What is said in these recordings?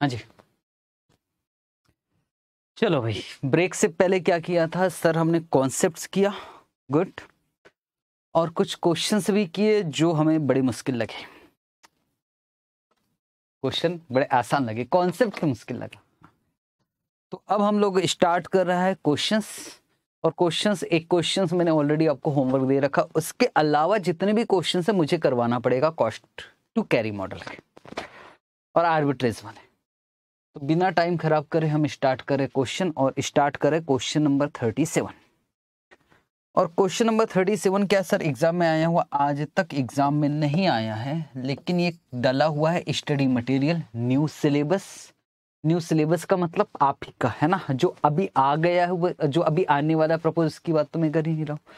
हाँ जी चलो भाई ब्रेक से पहले क्या किया था सर हमने कॉन्सेप्ट्स किया गुड और कुछ क्वेश्चंस भी किए जो हमें बड़े मुश्किल लगे क्वेश्चन बड़े आसान लगे कॉन्सेप्ट मुश्किल लगा तो अब हम लोग स्टार्ट कर रहा है क्वेश्चंस और क्वेश्चंस एक क्वेश्चंस मैंने ऑलरेडी आपको होमवर्क दे रखा उसके अलावा जितने भी क्वेश्चन है मुझे करवाना पड़ेगा कॉस्ट टू कैरी मॉडल के और आर्बिट्रेज वाले तो बिना टाइम खराब करे हम स्टार्ट करें क्वेश्चन और स्टार्ट करें क्वेश्चन नंबर थर्टी सेवन और क्वेश्चन नंबर थर्टी सेवन क्या सर एग्जाम में आया हुआ आज तक एग्जाम में नहीं आया है लेकिन ये डला हुआ है study material new syllabus new syllabus का मतलब आप ही का है ना जो अभी आ गया है जो अभी आने वाला प्रपोज की बात तो मैं कर ही नहीं रहा हूँ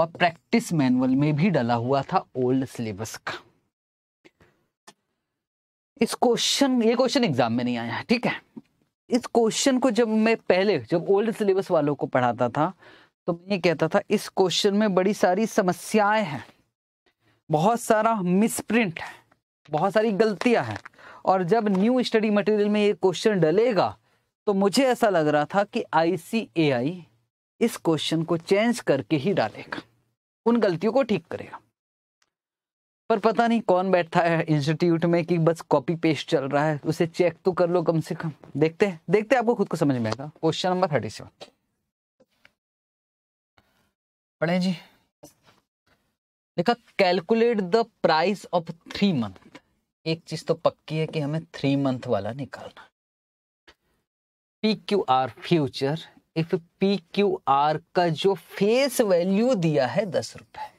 और प्रैक्टिस मैनुअल में भी डला हुआ था ओल्ड सिलेबस का इस क्वेश्चन ये क्वेश्चन एग्जाम में नहीं आया है ठीक है इस क्वेश्चन को जब मैं पहले जब ओल्ड सिलेबस वालों को पढ़ाता था तो मैं ये कहता था इस क्वेश्चन में बड़ी सारी समस्याएं हैं बहुत सारा मिसप्रिंट है बहुत सारी गलतियां हैं और जब न्यू स्टडी मटेरियल में ये क्वेश्चन डलेगा तो मुझे ऐसा लग रहा था कि आई इस क्वेश्चन को चेंज करके ही डालेगा उन गलतियों को ठीक करेगा पर पता नहीं कौन बैठा है इंस्टीट्यूट में कि बस कॉपी पेस्ट चल रहा है उसे चेक तो कर लो कम से कम देखते हैं देखते हैं आपको खुद को समझ में आएगा क्वेश्चन नंबर थर्टी सेवन पढ़े जी देखा calculate the price of three month एक चीज तो पक्की है कि हमें थ्री मंथ वाला निकालना P Q R future if P Q R का जो फेस वैल्यू दिया है दस रुपए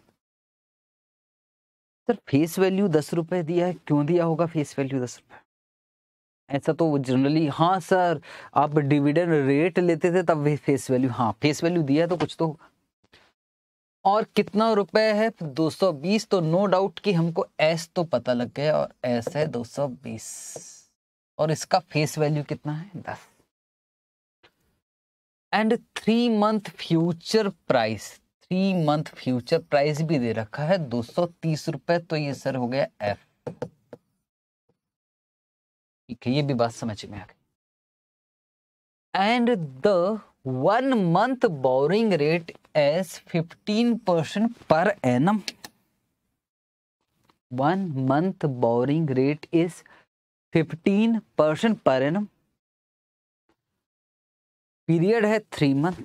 सर फेस वैल्यू दस रुपए दिया है क्यों दिया होगा फेस वैल्यू दस रुपए ऐसा तो जनरली हाँ सर आप डिविडेंड रेट लेते थे तब फेस वैल्यू हाँ फेस वैल्यू दिया तो कुछ तो और कितना रुपए है 220 तो नो डाउट कि हमको एस तो पता लग गया और एस है 220 और इसका फेस वैल्यू कितना है 10 and three month future price three month future price भी दे रखा है दो सौ तीस रुपए तो ये सर हो गया एफ ठीक है ये भी बात समझ में आ गई and the one month borrowing rate as fifteen percent per M one month borrowing rate is fifteen percent per M period है थ्री मंथ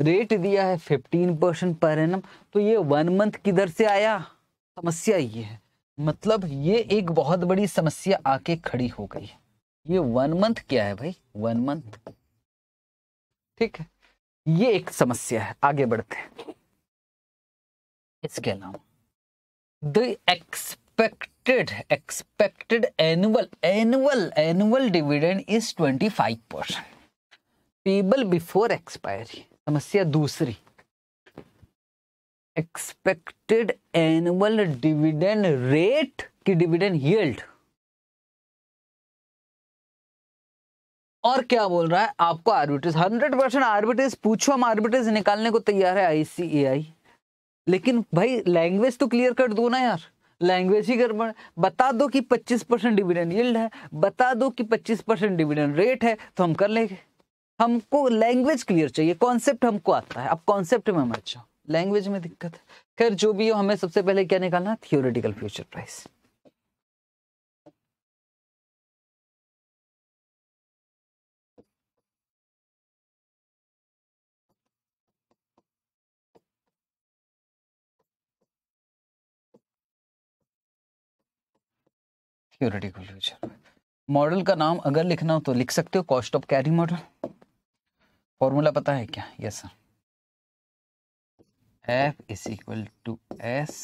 रेट दिया है फिफ्टीन परसेंट पर एन तो ये वन मंथ किधर से आया समस्या ये है मतलब ये एक बहुत बड़ी समस्या आके खड़ी हो गई है ये वन मंथ क्या है भाई वन मंथ ठीक है ये एक समस्या है आगे बढ़ते हैं इसके अलावा the expected expected annual annual annual dividend is twenty five percent payable before expiry समस्या दूसरी एक्सपेक्टेड एनुअल डिविडेंड रेट की डिविडेंड यील्ड और क्या बोल रहा है आपको आर्बिट्रेज हंड्रेड परसेंट आर्बिट्रेज पूछो हम आर्बिट्रेज निकालने को तैयार है आईसीएआई e लेकिन भाई लैंग्वेज तो क्लियर कर दो ना यार लैंग्वेज ही गड़बड़ बता दो कि 25 परसेंट डिविडेंड यील्ड है बता दो कि 25 परसेंट डिविडेंड रेट है तो हम कर लेंगे हमको लैंग्वेज क्लियर चाहिए कॉन्सेप्ट हमको आता है अब कॉन्सेप्ट में मत जाओ लैंग्वेज में दिक्कत है खैर जो भी हो हमें सबसे पहले क्या निकालना theoretical future price future model का नाम अगर लिखना हो तो लिख सकते हो cost of carry model formula पता है क्या yes sir F is equal to S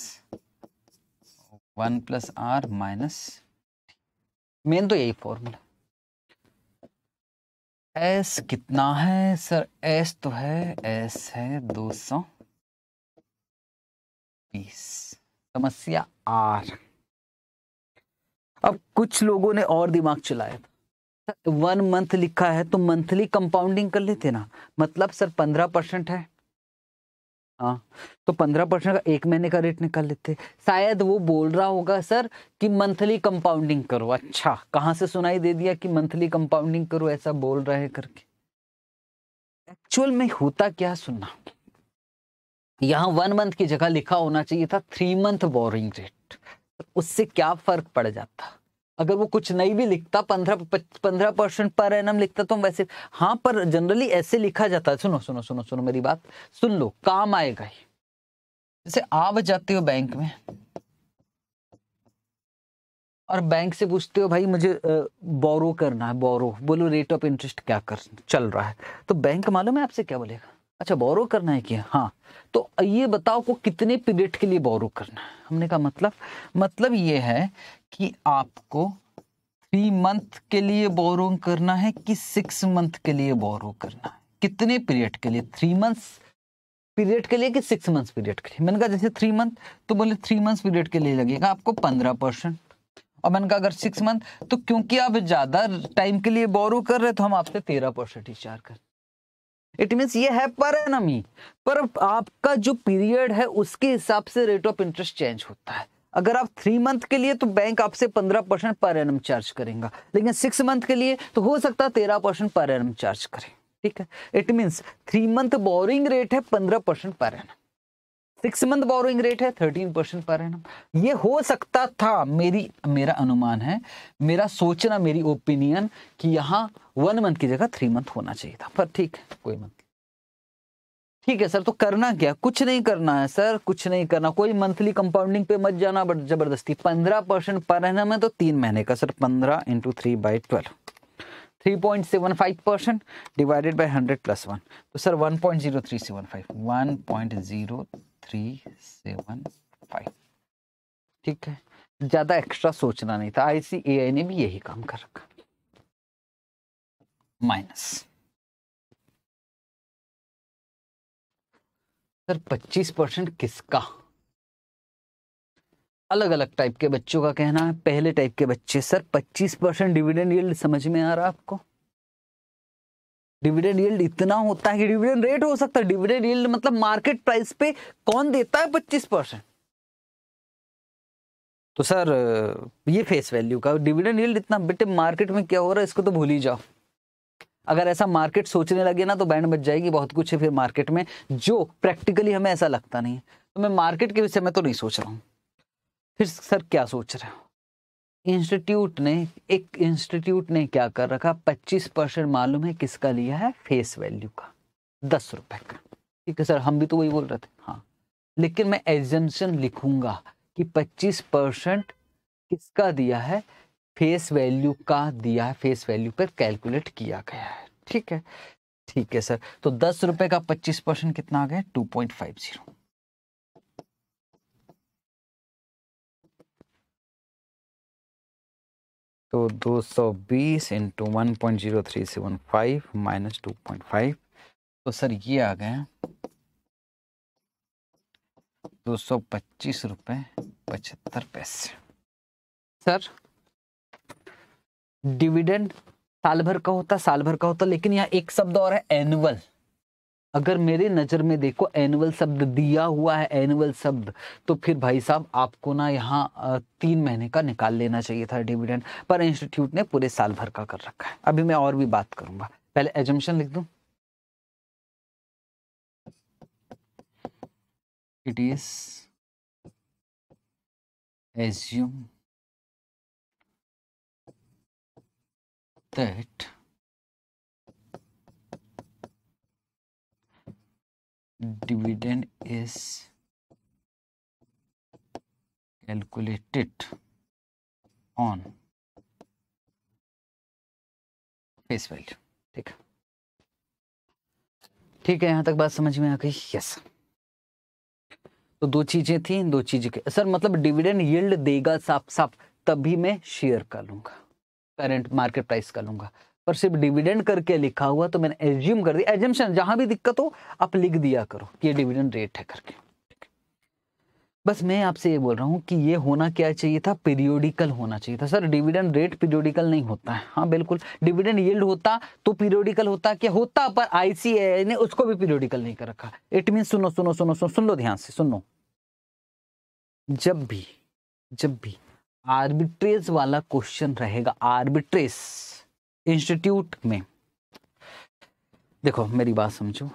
one plus R minus मेन तो यही फॉर्मूला एस कितना है सर एस तो है एस है दो सौ बीस समस्या आर अब कुछ लोगों ने और दिमाग चलाया था वन मंथ लिखा है तो मंथली कंपाउंडिंग कर लेते ना मतलब सर पंद्रह परसेंट है आ, हाँ, तो पंद्रह परसेंट का एक महीने का रेट निकाल लेते शायद वो बोल रहा होगा सर कि मंथली कंपाउंडिंग करो अच्छा कहां से सुनाई दे दिया कि मंथली कंपाउंडिंग करो ऐसा बोल रहे करके एक्चुअल में होता क्या सुनना यहाँ वन मंथ की जगह लिखा होना चाहिए था थ्री मंथ बोरिंग रेट उससे क्या फर्क पड़ जाता अगर वो कुछ नहीं भी लिखता पंद्रह पंद्रह परसेंट पर एन लिखता तो वैसे हाँ पर जनरली ऐसे लिखा जाता है सुनो सुनो सुनो सुनो मेरी बात सुन लो काम आएगा ही जैसे आप जाते हो बैंक में और बैंक से पूछते हो भाई मुझे बोरो करना है बोरो बोलो रेट ऑफ इंटरेस्ट क्या कर चल रहा है तो बैंक मालूम है आपसे क्या बोलेगा अच्छा बोरो करना है क्या हाँ तो ये बताओ को कितने पीरियड के लिए बोरो करना है हमने कहा मतलब मतलब ये है कि आपको थ्री मंथ के लिए बोरो करना है कि सिक्स मंथ के लिए बोरो करना है कितने पीरियड के लिए थ्री मंथ्स पीरियड के लिए कि सिक्स मंथ्स पीरियड के लिए मैंने कहा जैसे थ्री मंथ तो बोले थ्री मंथ्स पीरियड के लिए लगेगा आपको पंद्रह परसेंट और मैंने कहा अगर सिक्स मंथ तो क्योंकि आप ज़्यादा टाइम के लिए बोरो कर रहे तो हम आपसे तेरह परसेंट ही चार कर इट मीन्स ये है पर नमी पर आपका जो पीरियड है उसके हिसाब से रेट ऑफ इंटरेस्ट चेंज होता है अगर आप थ्री मंथ के लिए तो बैंक आपसे पंद्रह परसेंट पर एन चार्ज करेगा लेकिन सिक्स मंथ के लिए तो हो सकता है तेरह परसेंट पर एन चार्ज करें ठीक है it means three month borrowing rate है पंद्रह percent per M six month borrowing rate है थर्टीन परसेंट पर एन ये हो सकता था मेरी मेरा अनुमान है मेरा सोचना मेरी ओपिनियन कि यहाँ वन मंथ की जगह थ्री मंथ होना चाहिए था पर ठीक है कोई मंथ ठीक है सर तो करना क्या कुछ नहीं करना है सर कुछ नहीं करना कोई मंथली कंपाउंडिंग पे मत जाना बट जबरदस्ती पंद्रह परसेंट पर ना मैं तो तीन महीने का सर पंद्रह into three by twelve three point seven five percent divided by hundred plus one तो sir one point zero three seven five one point zero three seven five ठीक है ज़्यादा एक्स्ट्रा सोचना नहीं था आई ने भी यही काम कर रखा माइनस सर पच्चीस परसेंट किसका अलग अलग टाइप के बच्चों का कहना है पहले टाइप के बच्चे सर पच्चीस परसेंट डिविडेंड यील्ड समझ में आ रहा है आपको डिविडेंड यील्ड इतना होता है कि डिविडेंड रेट हो सकता है डिविडेंड यील्ड मतलब मार्केट प्राइस पे कौन देता है पच्चीस परसेंट तो सर ये फेस वैल्यू का डिविडेंड यील्ड इतना बेटे मार्केट में क्या हो रहा है इसको तो भूल ही जाओ अगर ऐसा मार्केट सोचने लगे ना तो बैंड बच जाएगी बहुत कुछ है फिर मार्केट में जो प्रैक्टिकली हमें ऐसा लगता नहीं है तो मैं मार्केट के विषय में तो नहीं सोच रहा हूँ फिर सर क्या सोच रहे हो इंस्टीट्यूट ने एक इंस्टीट्यूट ने क्या कर रखा 25 परसेंट मालूम है किसका लिया है फेस वैल्यू का दस रुपए का ठीक है सर हम भी तो वही बोल रहे थे हाँ लेकिन मैं एजेंशन लिखूंगा कि 25 परसेंट किसका दिया है फेस वैल्यू का दिया है फेस वैल्यू पर कैलकुलेट किया गया है ठीक है ठीक है सर तो दस रुपए का पच्चीस परसेंट कितना आ गया टू पॉइंट फाइव जीरो तो बीस into one point zero three seven five minus two point five तो सर ये आ गया दो सौ पच्चीस रुपए पचहत्तर पैसे सर डिविडेंड साल भर का होता साल भर का होता लेकिन यहाँ एक शब्द और है एनुअल अगर मेरे नज़र में देखो एनुअल शब्द दिया हुआ है एनुअल शब्द तो फिर भाई साहब आपको ना यहाँ तीन महीने का निकाल लेना चाहिए था डिविडेंड पर इंस्टीट्यूट ने पूरे साल भर का कर रखा है अभी मैं और भी बात करूंगा पहले एजम्पन लिख दू it is assume that dividend is calculated on face value ठीक ठीक है यहां तक बात समझ में आ गई यस तो दो चीजें थी इन दो चीजें के सर मतलब डिविडेंड यील्ड देगा साफ साफ तभी मैं शेयर कर लूंगा करेंट मार्केट प्राइस का लूंगा पर सिर्फ डिविडेंड करके लिखा हुआ तो मैंने एज्यूम कर दिया एजम्पन जहां भी दिक्कत हो आप लिख दिया करो कि ये डिविडेंड रेट है करके बस मैं आपसे ये बोल रहा हूँ कि ये होना क्या चाहिए था पीरियोडिकल होना चाहिए था सर डिविडेंड रेट पीरियोडिकल नहीं होता है हाँ बिल्कुल डिविडेंड यील्ड होता तो पीरियोडिकल होता क्या होता पर आई ने उसको भी पीरियोडिकल नहीं कर रखा इट मीन सुनो सुनो सुनो सुनो सुन लो ध्यान से सुनो जब भी जब भी आर्बिट्रेज वाला क्वेश्चन रहेगा आर्बिट्रेज इंस्टीट्यूट में देखो मेरी बात समझो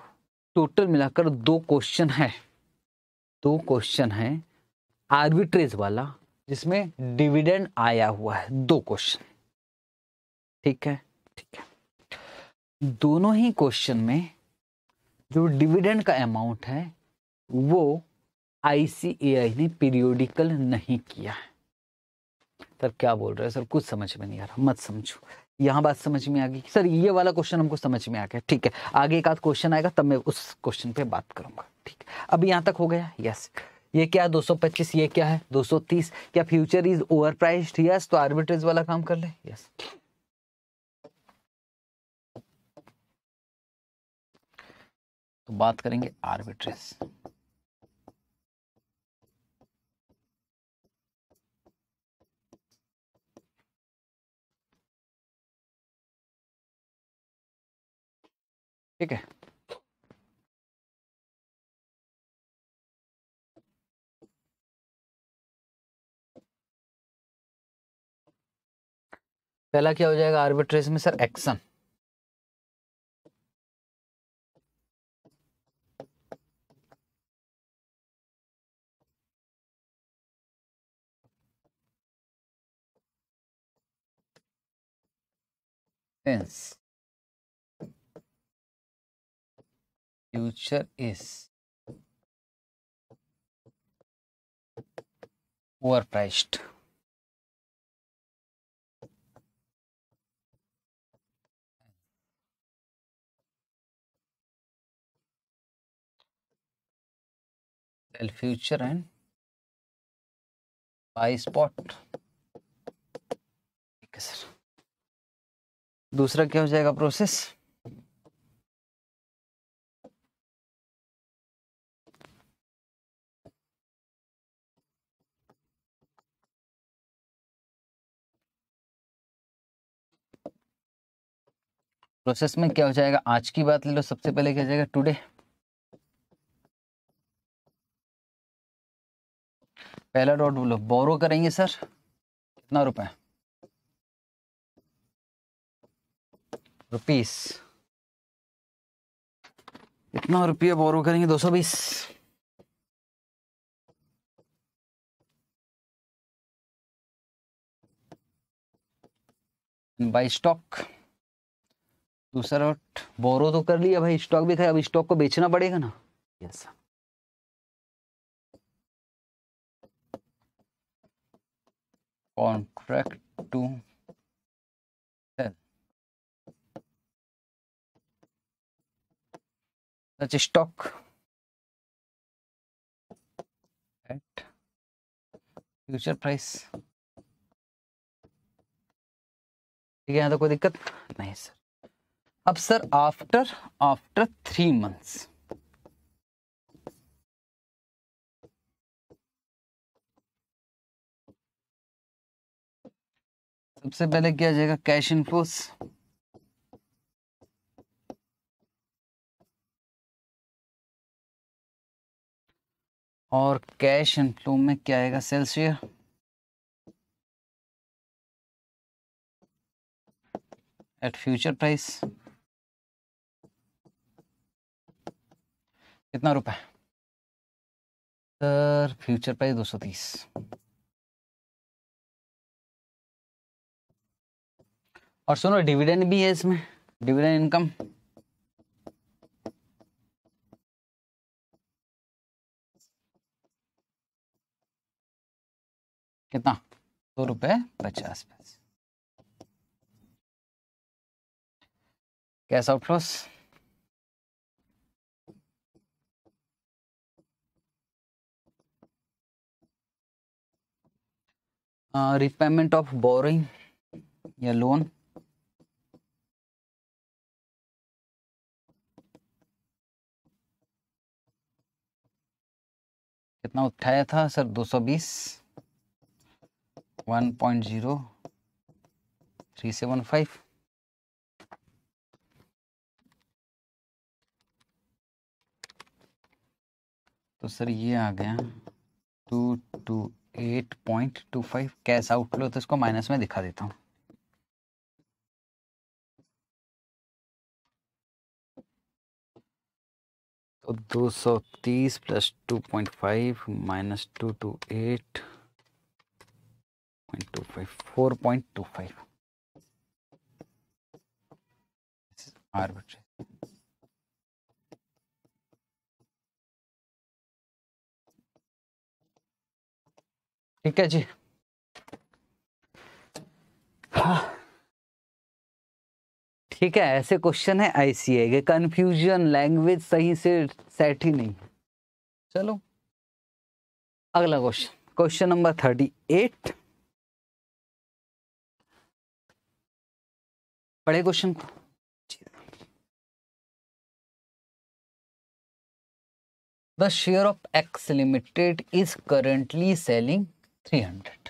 टोटल मिलाकर दो क्वेश्चन है दो क्वेश्चन है आर्बिट्रेज वाला जिसमें डिविडेंड आया हुआ है दो क्वेश्चन ठीक है ठीक है दोनों ही क्वेश्चन में जो डिविडेंड का अमाउंट है वो आईसीएआई ने पीरियोडिकल नहीं किया है सर क्या बोल रहे हो सर कुछ समझ में नहीं आ रहा मत समझो यहाँ बात समझ में आ गई सर ये वाला क्वेश्चन हमको समझ में आ गया ठीक है आगे एक आध क्वेश्चन आएगा तब मैं उस क्वेश्चन पे बात करूंगा ठीक है अब यहाँ तक हो गया यस ये क्या दो सौ पच्चीस ये क्या है दो सौ तीस क्या future is over overpriced yes तो आर्बिट्रेज वाला काम कर ले यस तो बात करेंगे आर्बिट्रेज ठीक है पहला क्या हो जाएगा आर्बिट्रेज में sir action tense future is overpriced. Sell future and buy spot. ठीक है सर दूसरा क्या हो जाएगा प्रोसेस प्रोसेस में क्या हो जाएगा आज की बात ले लो सबसे पहले क्या जाएगा टुडे पहला डॉट बोलो बोरो करेंगे सर कितना रुपए रुपीस कितना रुपये बोरो करेंगे दो सौ बीस बाई स्टॉक दूसरा रोट बोरो तो कर लिया भाई स्टॉक भी था अब स्टॉक को बेचना पड़ेगा ना yes contract to such stock at future price ठीक है यहाँ तो कोई दिक्कत नहीं सर अब sir after after three months सबसे पहले आ जाएगा कैश इनफ्लोस और कैश इनफ्लो में क्या आएगा sales share at future price कितना रुपए सर फ्यूचर प्राइस दो सौ तीस और सुनो डिविडेंड भी है इसमें डिविडेंड इनकम कितना दो रुपए पचास पैसे cash outflows repayment of borrowing या लोन कितना उठाया था सर 220 1.0 फाइव तो सर ये आ गया two two eight point two five cash outflow तो इसको माइनस में दिखा देता हूँ तो दो सौ तीस plus two point five minus two two eight point two five four point two five ठीक है जी हाँ ठीक है ऐसे क्वेश्चन है आईसीए के कंफ्यूजन लैंग्वेज सही से सेट ही नहीं चलो अगला question question number thirty eight पढ़े क्वेश्चन को the share of X limited is currently selling three hundred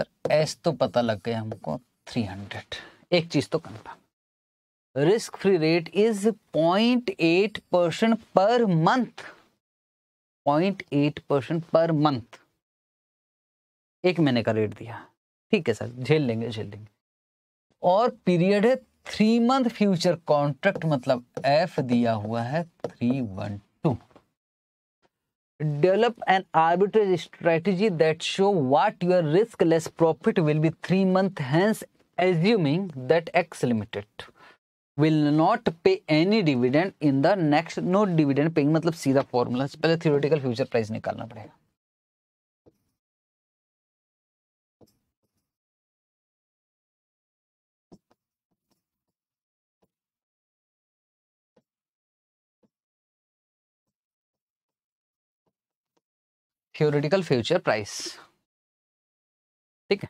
sir S तो पता लग गया हमको थ्री हंड्रेड एक चीज तो confirm risk free rate is point eight percent per month point eight percent per month एक महीने का रेट दिया ठीक है सर झेल लेंगे झेल लेंगे और पीरियड है थ्री मंथ फ्यूचर कॉन्ट्रैक्ट मतलब एफ दिया हुआ है three one two develop an arbitrage strategy that show what your risk-less profit will be 3 months hence assuming that x limited will not pay any dividend in the next no dividend paying मतलब सीधा formula पहले theoretical future price निकालना पड़ेगा theoretical future price ठीक है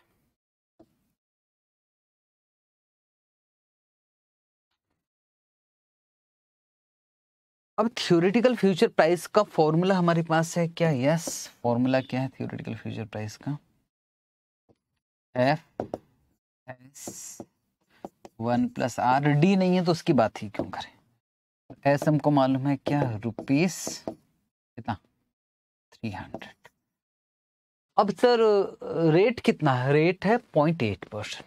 अब theoretical future price का formula हमारे पास है क्या यस yes. फॉर्मूला क्या है थियोरिटिकल फ्यूचर प्राइस का F S one plus R D नहीं है तो उसकी बात ही क्यों करें एस हमको मालूम है क्या रुपीस कितना थ्री हंड्रेड अब सर रेट कितना है रेट है point eight percent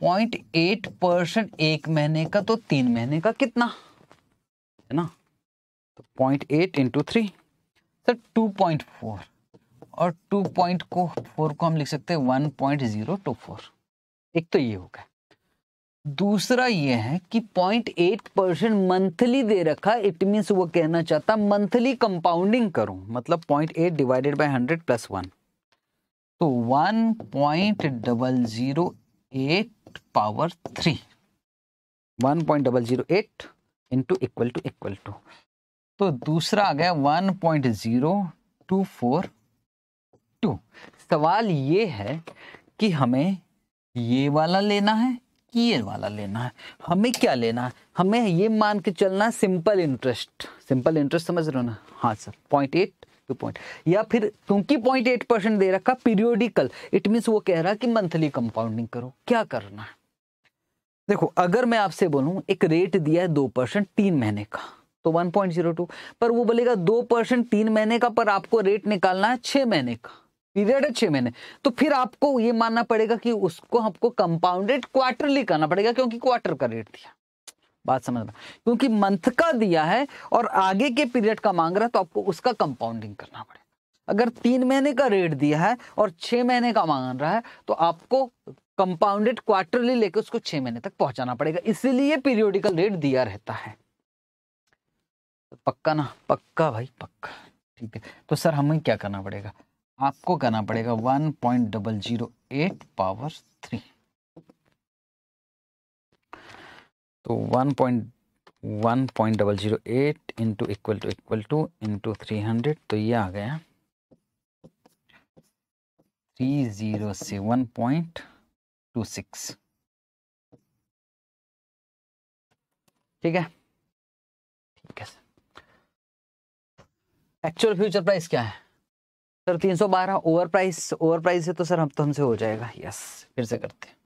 point eight percent एक महीने का तो तीन महीने का कितना है ना तो point eight into three sir two point four और टू पॉइंट को फोर को हम लिख सकते हैं one point zero two four एक तो ये हो गया दूसरा ये है कि 0.8 परसेंट मंथली दे रखा इट मीन्स वो कहना चाहता मंथली कंपाउंडिंग करूं मतलब 0.8 डिवाइडेड बाय 100 प्लस वन तो 1.008 point double zero eight power three one point double zero eight into equal to equal to तो दूसरा आ गया one point zero two four two सवाल ये है कि हमें ये वाला लेना है ये वाला लेना है हमें क्या लेना है हमें ये मान के चलना है सिंपल इंटरेस्ट सिंपल इंटरेस्ट समझ रहे हो ना हाँ sir point eight two point या फिर क्योंकि पॉइंट एट परसेंट दे रखा पीरियोडिकल इट मीन्स वो कह रहा कि मंथली कंपाउंडिंग करो क्या करना है देखो अगर मैं आपसे बोलूं एक रेट दिया है दो परसेंट तीन महीने का तो वन पॉइंट जीरो टू पर वो बोलेगा दो परसेंट तीन महीने का पर आपको रेट निकालना है छह महीने का पीरियड है छह महीने तो फिर आपको ये मानना पड़ेगा कि उसको आपको कंपाउंडेड क्वार्टरली करना पड़ेगा क्योंकि क्वार्टर का रेट दिया बात समझ रहा क्योंकि मंथ का दिया है और आगे के पीरियड का मांग रहा है तो आपको उसका कंपाउंडिंग करना पड़ेगा अगर तीन महीने का रेट दिया है और छह महीने का मांग रहा है तो आपको कंपाउंडेड क्वार्टरली लेकर उसको छह महीने तक पहुंचाना पड़ेगा इसीलिए पीरियोडिकल रेट दिया रहता है तो पक्का ना पक्का भाई पक्का ठीक है तो सर हमें क्या करना पड़ेगा आपको करना पड़ेगा one point double zero eight power three तो one point one point double zero eight into equal to equal to into three hundred तो ये आ गया three zero seven point two six ठीक है ठीक है एक्चुअल फ्यूचर प्राइस क्या है sir 312 over price over price है तो सर हम तो हमसे हो जाएगा यस फिर से करते हैं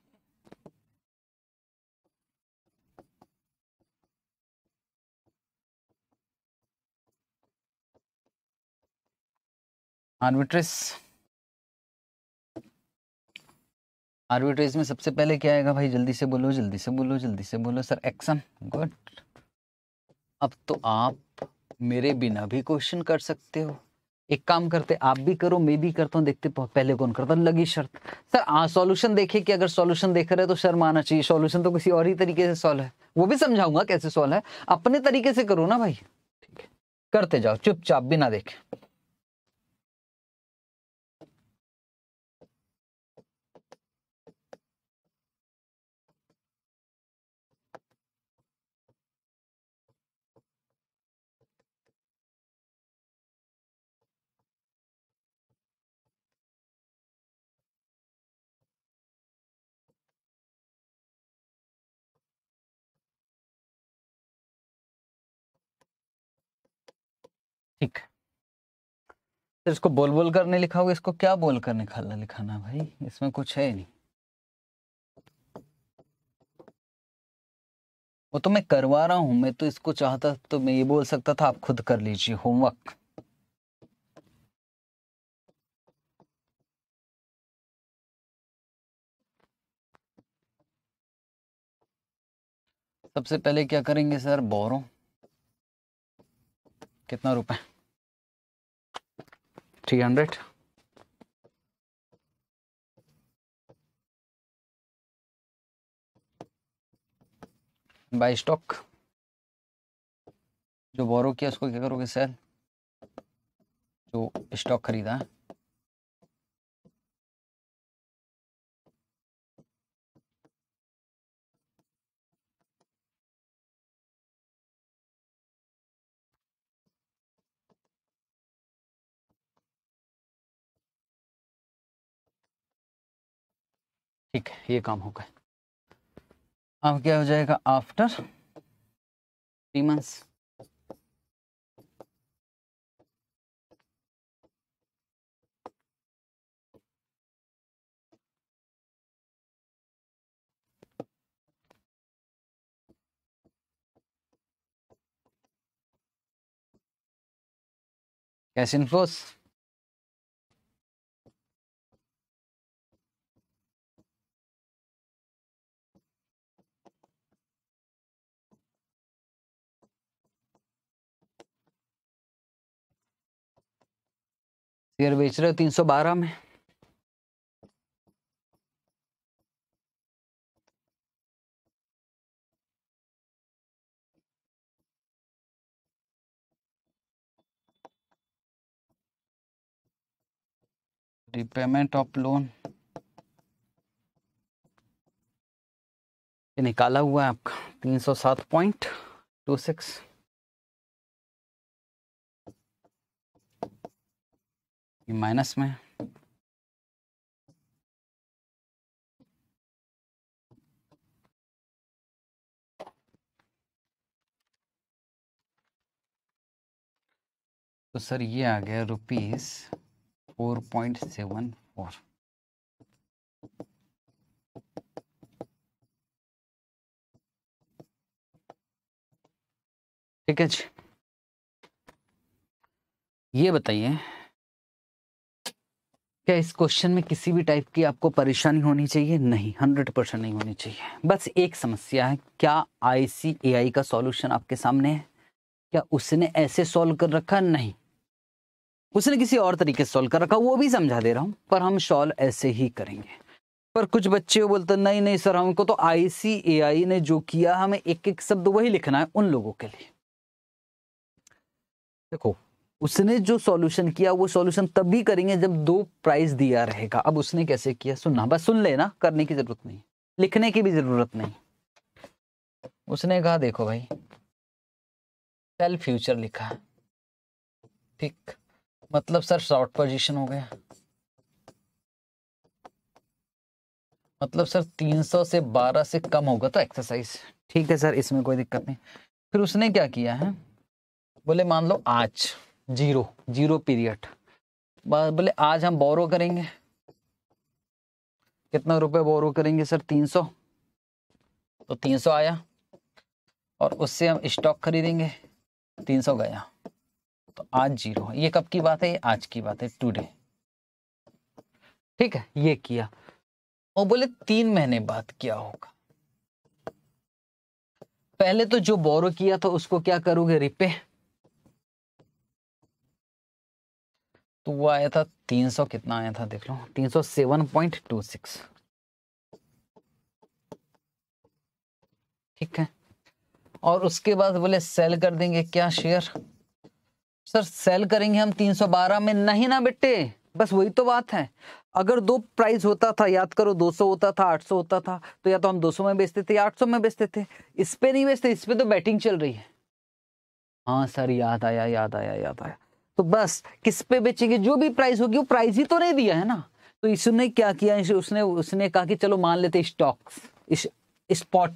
आर्बिट्रेस में सबसे पहले क्या आएगा भाई जल्दी से बोलो जल्दी से बोलो जल्दी से बोलो सर एक्सन गुड अब तो आप मेरे बिना भी क्वेश्चन कर सकते हो एक काम करते आप भी करो मैं भी करता हूँ देखते पहले कौन करता लगी शर्त सर सॉल्यूशन हाँ, देखे कि अगर सॉल्यूशन देख रहे तो शर्म आना चाहिए सॉल्यूशन तो किसी और ही तरीके से सॉल्व है वो भी समझाऊंगा कैसे सॉल्व है अपने तरीके से करो ना भाई ठीक है करते जाओ चुपचाप भी ना देखें ठीक तो इसको बोल बोल करने लिखा होगा इसको क्या बोल कर निकालना लिखाना भाई इसमें कुछ है नहीं वो तो मैं करवा रहा हूं मैं तो इसको चाहता तो मैं ये बोल सकता था आप खुद कर लीजिए होमवर्क सबसे पहले क्या करेंगे सर बोरो कितना रुपए हंड्रेड बाई स्टॉक जो बोरो किया उसको क्या करोगे सेल जो स्टॉक खरीदा है ठीक है ये काम हो गए अब क्या हो जाएगा after three months cash inflows share बेच रहे हो तीन सौ बारह में रिपेमेंट ऑफ लोन निकाला हुआ है आपका तीन सौ सात पॉइंट टू सिक्स ये माइनस में तो सर ये आ गया rupees four point seven four ठीक है जी ये बताइए क्या इस क्वेश्चन में किसी भी टाइप की आपको परेशानी होनी चाहिए नहीं हंड्रेड परसेंट नहीं होनी चाहिए बस एक समस्या है क्या आई का सॉल्यूशन आपके सामने है क्या उसने ऐसे सॉल्व कर रखा नहीं उसने किसी और तरीके से सॉल्व कर रखा वो भी समझा दे रहा हूँ पर हम सॉल्व ऐसे ही करेंगे पर कुछ बच्चे बोलते नहीं नहीं सर हमको तो आई ने जो किया हमें एक एक शब्द वही लिखना है उन लोगों के लिए देखो उसने जो सॉल्यूशन किया वो सॉल्यूशन तब भी करेंगे जब दो प्राइस दिया रहेगा अब उसने कैसे किया सुनना बस सुन लेना करने की जरूरत नहीं लिखने की भी जरूरत नहीं उसने कहा देखो भाई सेल फ्यूचर लिखा ठीक मतलब सर शॉर्ट पोजीशन हो गया मतलब सर 300 से 12 से कम होगा तो एक्सरसाइज ठीक है सर इसमें कोई दिक्कत नहीं फिर उसने क्या किया है बोले मान लो आज जीरो जीरो पीरियड बोले आज हम बोरो करेंगे कितना रुपए बोरो करेंगे सर तीन सौ तो तीन सौ आया और उससे हम स्टॉक खरीदेंगे तीन सौ गया तो आज जीरो ये कब की बात है ये आज की बात है टुडे ठीक है ये किया और बोले तीन महीने बाद क्या होगा पहले तो जो बोरो किया था उसको क्या करोगे रिपे तो वो आया था तीन सौ कितना आया था देख लो तीन सौ सेवन पॉइंट टू सिक्स ठीक है और उसके बाद बोले सेल कर देंगे क्या शेयर सर सेल करेंगे हम 312 में नहीं ना बेटे बस वही तो बात है अगर दो प्राइस होता था याद करो 200 होता था 800 होता था तो या तो हम 200 में बेचते थे या 800 में बेचते थे इस पे नहीं बेचते इस पे तो बैटिंग चल रही है हाँ सर याद आया याद आया याद आया तो बस किस पे बेचेंगे जो भी प्राइस होगी वो प्राइस ही तो नहीं दिया है ना तो इसने क्या किया उसने उसने कहा कि चलो मान लेते स्टॉक्स स्पॉट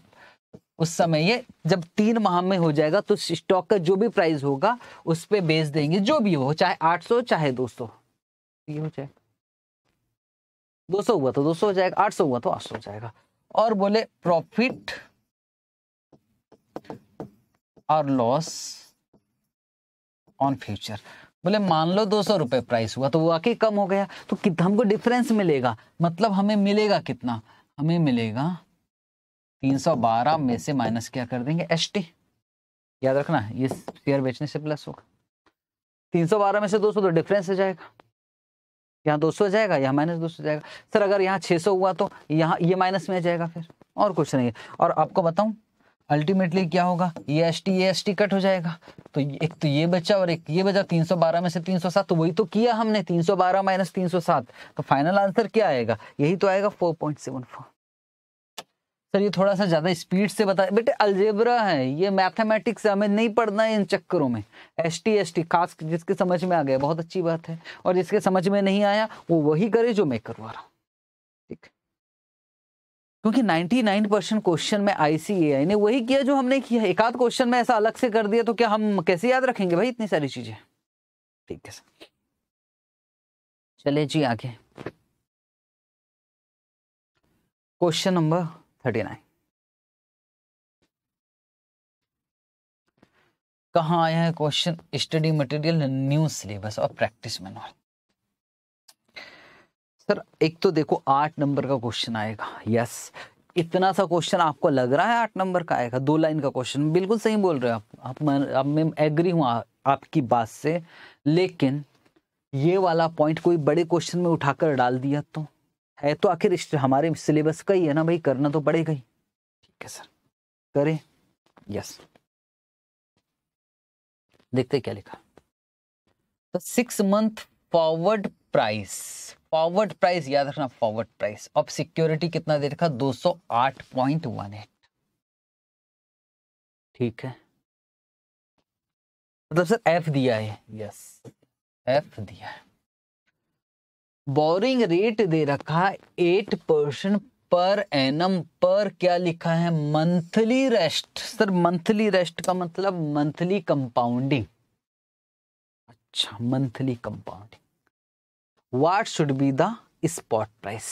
उस समय ये जब तीन माह में हो जाएगा तो स्टॉक का जो भी प्राइस होगा उस पर बेच देंगे जो भी हो चाहे आठ सौ चाहे सौ ये हो दो सौ हुआ तो दो सौ हो जाएगा आठ सौ हुआ तो आठ सौ हो जाएगा और बोले प्रॉफिट और लॉस ऑन फ्यूचर बोले मान लो दो सौ रुपये प्राइस हुआ तो वो आके कम हो गया तो हमको डिफरेंस मिलेगा मतलब हमें मिलेगा कितना हमें मिलेगा तीन सौ बारह में से माइनस क्या कर देंगे एस टी याद रखना ये शेयर बेचने से प्लस होगा तीन सौ बारह में से दो सौ तो डिफरेंस हो जाएगा यहाँ दो सौ जाएगा यहाँ माइनस दो सौ जाएगा सर अगर यहाँ छः सौ हुआ तो यहाँ ये माइनस में आ जाएगा फिर और कुछ नहीं और आपको बताऊँ अल्टीमेटली क्या होगा ये एस टी ये एस टी कट हो जाएगा तो एक तो ये बचा और एक ये बचा 312 में से 307 तो वही तो किया हमने 312 माइनस तीन तो फाइनल आंसर क्या आएगा यही तो आएगा 4.74 सर ये थोड़ा सा ज़्यादा स्पीड से बता बेटे अलजेब्रा है ये मैथमेटिक्स हमें नहीं पढ़ना है इन चक्करों में एस टी एस टी खास जिसके समझ में आ गया बहुत अच्छी बात है और जिसके समझ में नहीं आया वो वही करे जो मैं करवा रहा हूँ क्योंकि 99 परसेंट क्वेश्चन में आईसीएआई ने वही किया जो हमने किया एक आध क्वेश्चन में ऐसा अलग से कर दिया तो क्या हम कैसे याद रखेंगे भाई इतनी सारी चीजें ठीक है सर चले जी आगे क्वेश्चन नंबर थर्टी नाइन कहाँ आया है question study material new syllabus और प्रैक्टिस मैनुअल सर एक तो देखो आठ नंबर का क्वेश्चन आएगा यस इतना सा क्वेश्चन आपको लग रहा है आठ नंबर का आएगा दो लाइन का क्वेश्चन बिल्कुल सही बोल रहे हो आप आप मैं एग्री हूँ आपकी बात से लेकिन ये वाला पॉइंट कोई बड़े क्वेश्चन में उठाकर डाल दिया तो है तो आखिर हमारे सिलेबस का ही है ना भाई करना तो पड़ेगा ही ठीक है सर करें यस देखते क्या लिखा six month forward price forward price याद रखना फॉरवर्ड प्राइस अब सिक्योरिटी कितना दे रखा एट ठीक है मतलब सर एफ दिया है यस एफ दिया है बोरिंग रेट दे रखा एट परसेंट पर एनम पर क्या लिखा है monthly rest sir monthly rest का मतलब मंथली कंपाउंडिंग अच्छा monthly compounding what should be the spot price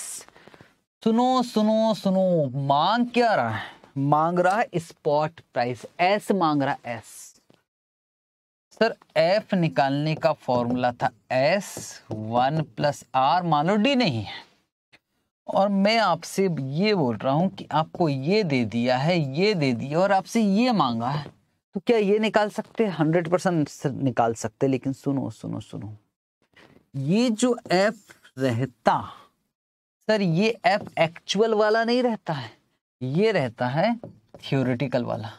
सुनो सुनो सुनो मांग क्या रहा है मांग रहा है स्पॉट प्राइस एस मांग रहा है एस सर एफ निकालने का फॉर्मूला था एस वन प्लस आर मान लो डी नहीं है और मैं आपसे ये बोल रहा हूं कि आपको ये दे दिया है ये दे दिया और आपसे ये मांगा है तो क्या ये निकाल सकते हंड्रेड परसेंट निकाल सकते लेकिन सुनो सुनो सुनो ये जो एफ रहता सर ये एफ एक्चुअल वाला नहीं रहता है ये रहता है थियोरिटिकल वाला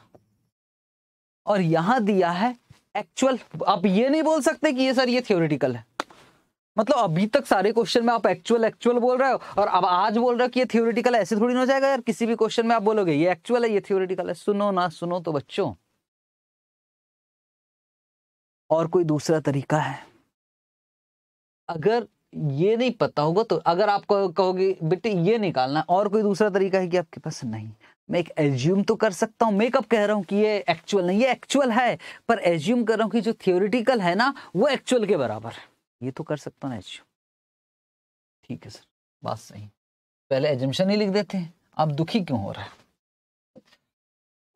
और यहां दिया है एक्चुअल आप ये नहीं बोल सकते कि ये सर ये थियोरिटिकल है मतलब अभी तक सारे क्वेश्चन में आप एक्चुअल एक्चुअल बोल रहे हो और अब आज बोल रहे हो कि ये थियोरिटिकल ऐसे थोड़ी ना हो जाएगा यार किसी भी क्वेश्चन में आप बोलोगे ये एक्चुअल है ये थियोरिटिकल है सुनो ना सुनो तो बच्चों और कोई दूसरा तरीका है अगर ये नहीं पता होगा तो अगर आप कहोगे बेटे ये निकालना और कोई दूसरा तरीका है कि आपके पास नहीं मैं एक एज्यूम तो कर सकता हूँ मेकअप कह रहा हूँ कि ये एक्चुअल नहीं ये एक्चुअल है पर एज्यूम कर रहा हूँ कि जो थियोरिटिकल है ना वो एक्चुअल के बराबर है ये तो कर सकता हूँ ना एज्यूम ठीक है सर बात सही पहले एजम्पन ही लिख देते हैं आप दुखी क्यों हो रहा है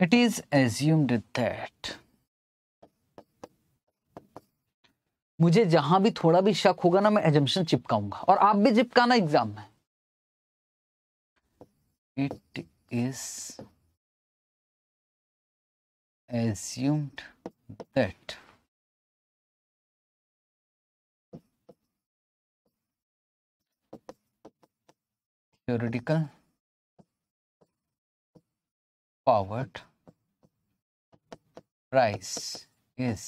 इट इज एज्यूम्ड दैट मुझे जहां भी थोड़ा भी शक होगा ना मैं एजम्पन चिपकाऊंगा और आप भी चिपकाना एग्जाम में it is assumed that theoretical powered price is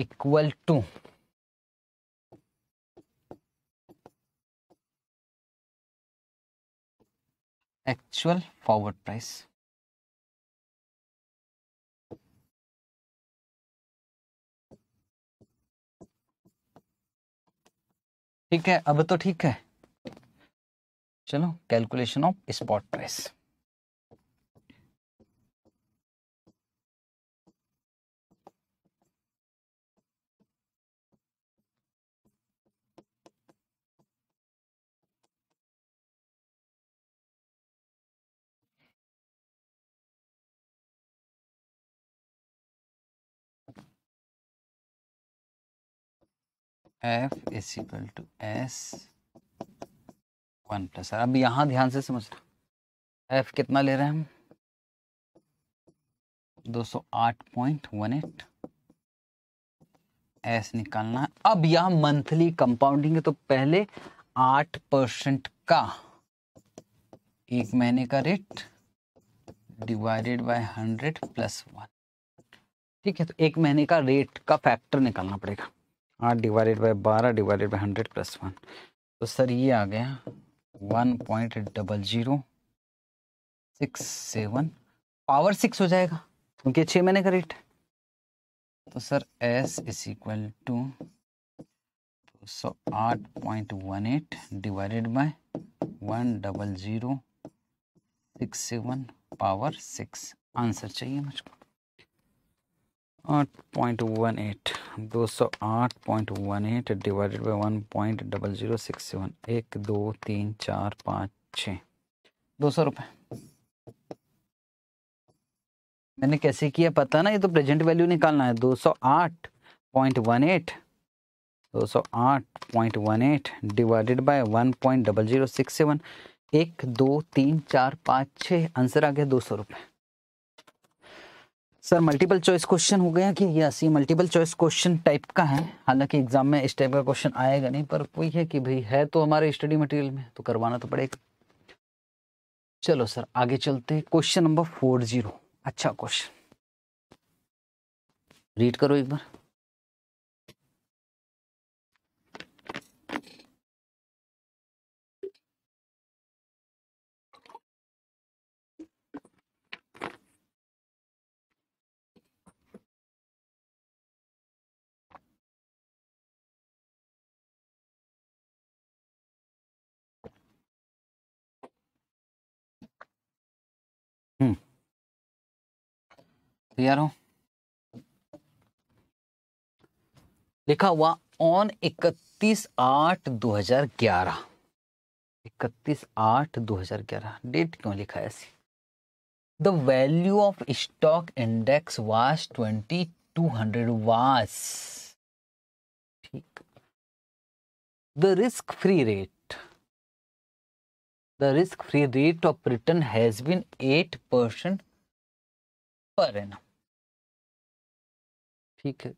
equal to actual forward price ठीक है अब तो ठीक है चलो calculation of spot price F is equal to S one plus R अब यहाँ ध्यान से समझ लो एफ कितना ले रहे हैं हम 208.18 एस निकालना है अब यहां मंथली कंपाउंडिंग है तो पहले आठ परसेंट का एक महीने का rate divided by hundred plus one ठीक है तो एक महीने का रेट का फैक्टर निकालना पड़ेगा आठ डिवाइडेड बाई बारह divided by hundred plus one तो सर ये आ गया one point double zero six seven power six हो जाएगा क्योंकि छः महीने का रेट तो sir S is equal to सौ आठ point one eight divided by one double zero six seven power six answer चाहिए मुझको पॉइंट वन एट दो divided by one point double zero six seven एक दो तीन चार पाँच छ दो सौ रुपये मैंने कैसे किया पता ना ये तो प्रेजेंट वैल्यू निकालना है दो सौ आठ पॉइंट वन एट दो सौ आठ point one eight divided by one point double zero six seven एक दो तीन चार पाँच छः आंसर आ गया दो सौ रुपये सर मल्टीपल चॉइस क्वेश्चन हो गया कि यस ये मल्टीपल चॉइस क्वेश्चन टाइप का है हालांकि एग्जाम में इस टाइप का क्वेश्चन आएगा नहीं पर वही है कि भाई है तो हमारे स्टडी मटेरियल में तो करवाना तो पड़ेगा चलो सर आगे चलते क्वेश्चन नंबर फोर जीरो अच्छा क्वेश्चन रीड करो एक बार क्लियर हो लिखा हुआ ऑन इकतीस आठ दो हजार ग्यारह इकतीस आठ दो हजार ग्यारह डेट क्यों लिखा है ऐसी the value of stock index was twenty two hundred was ठीक the risk free rate the risk free rate of return has been eight percent per annum ठीक है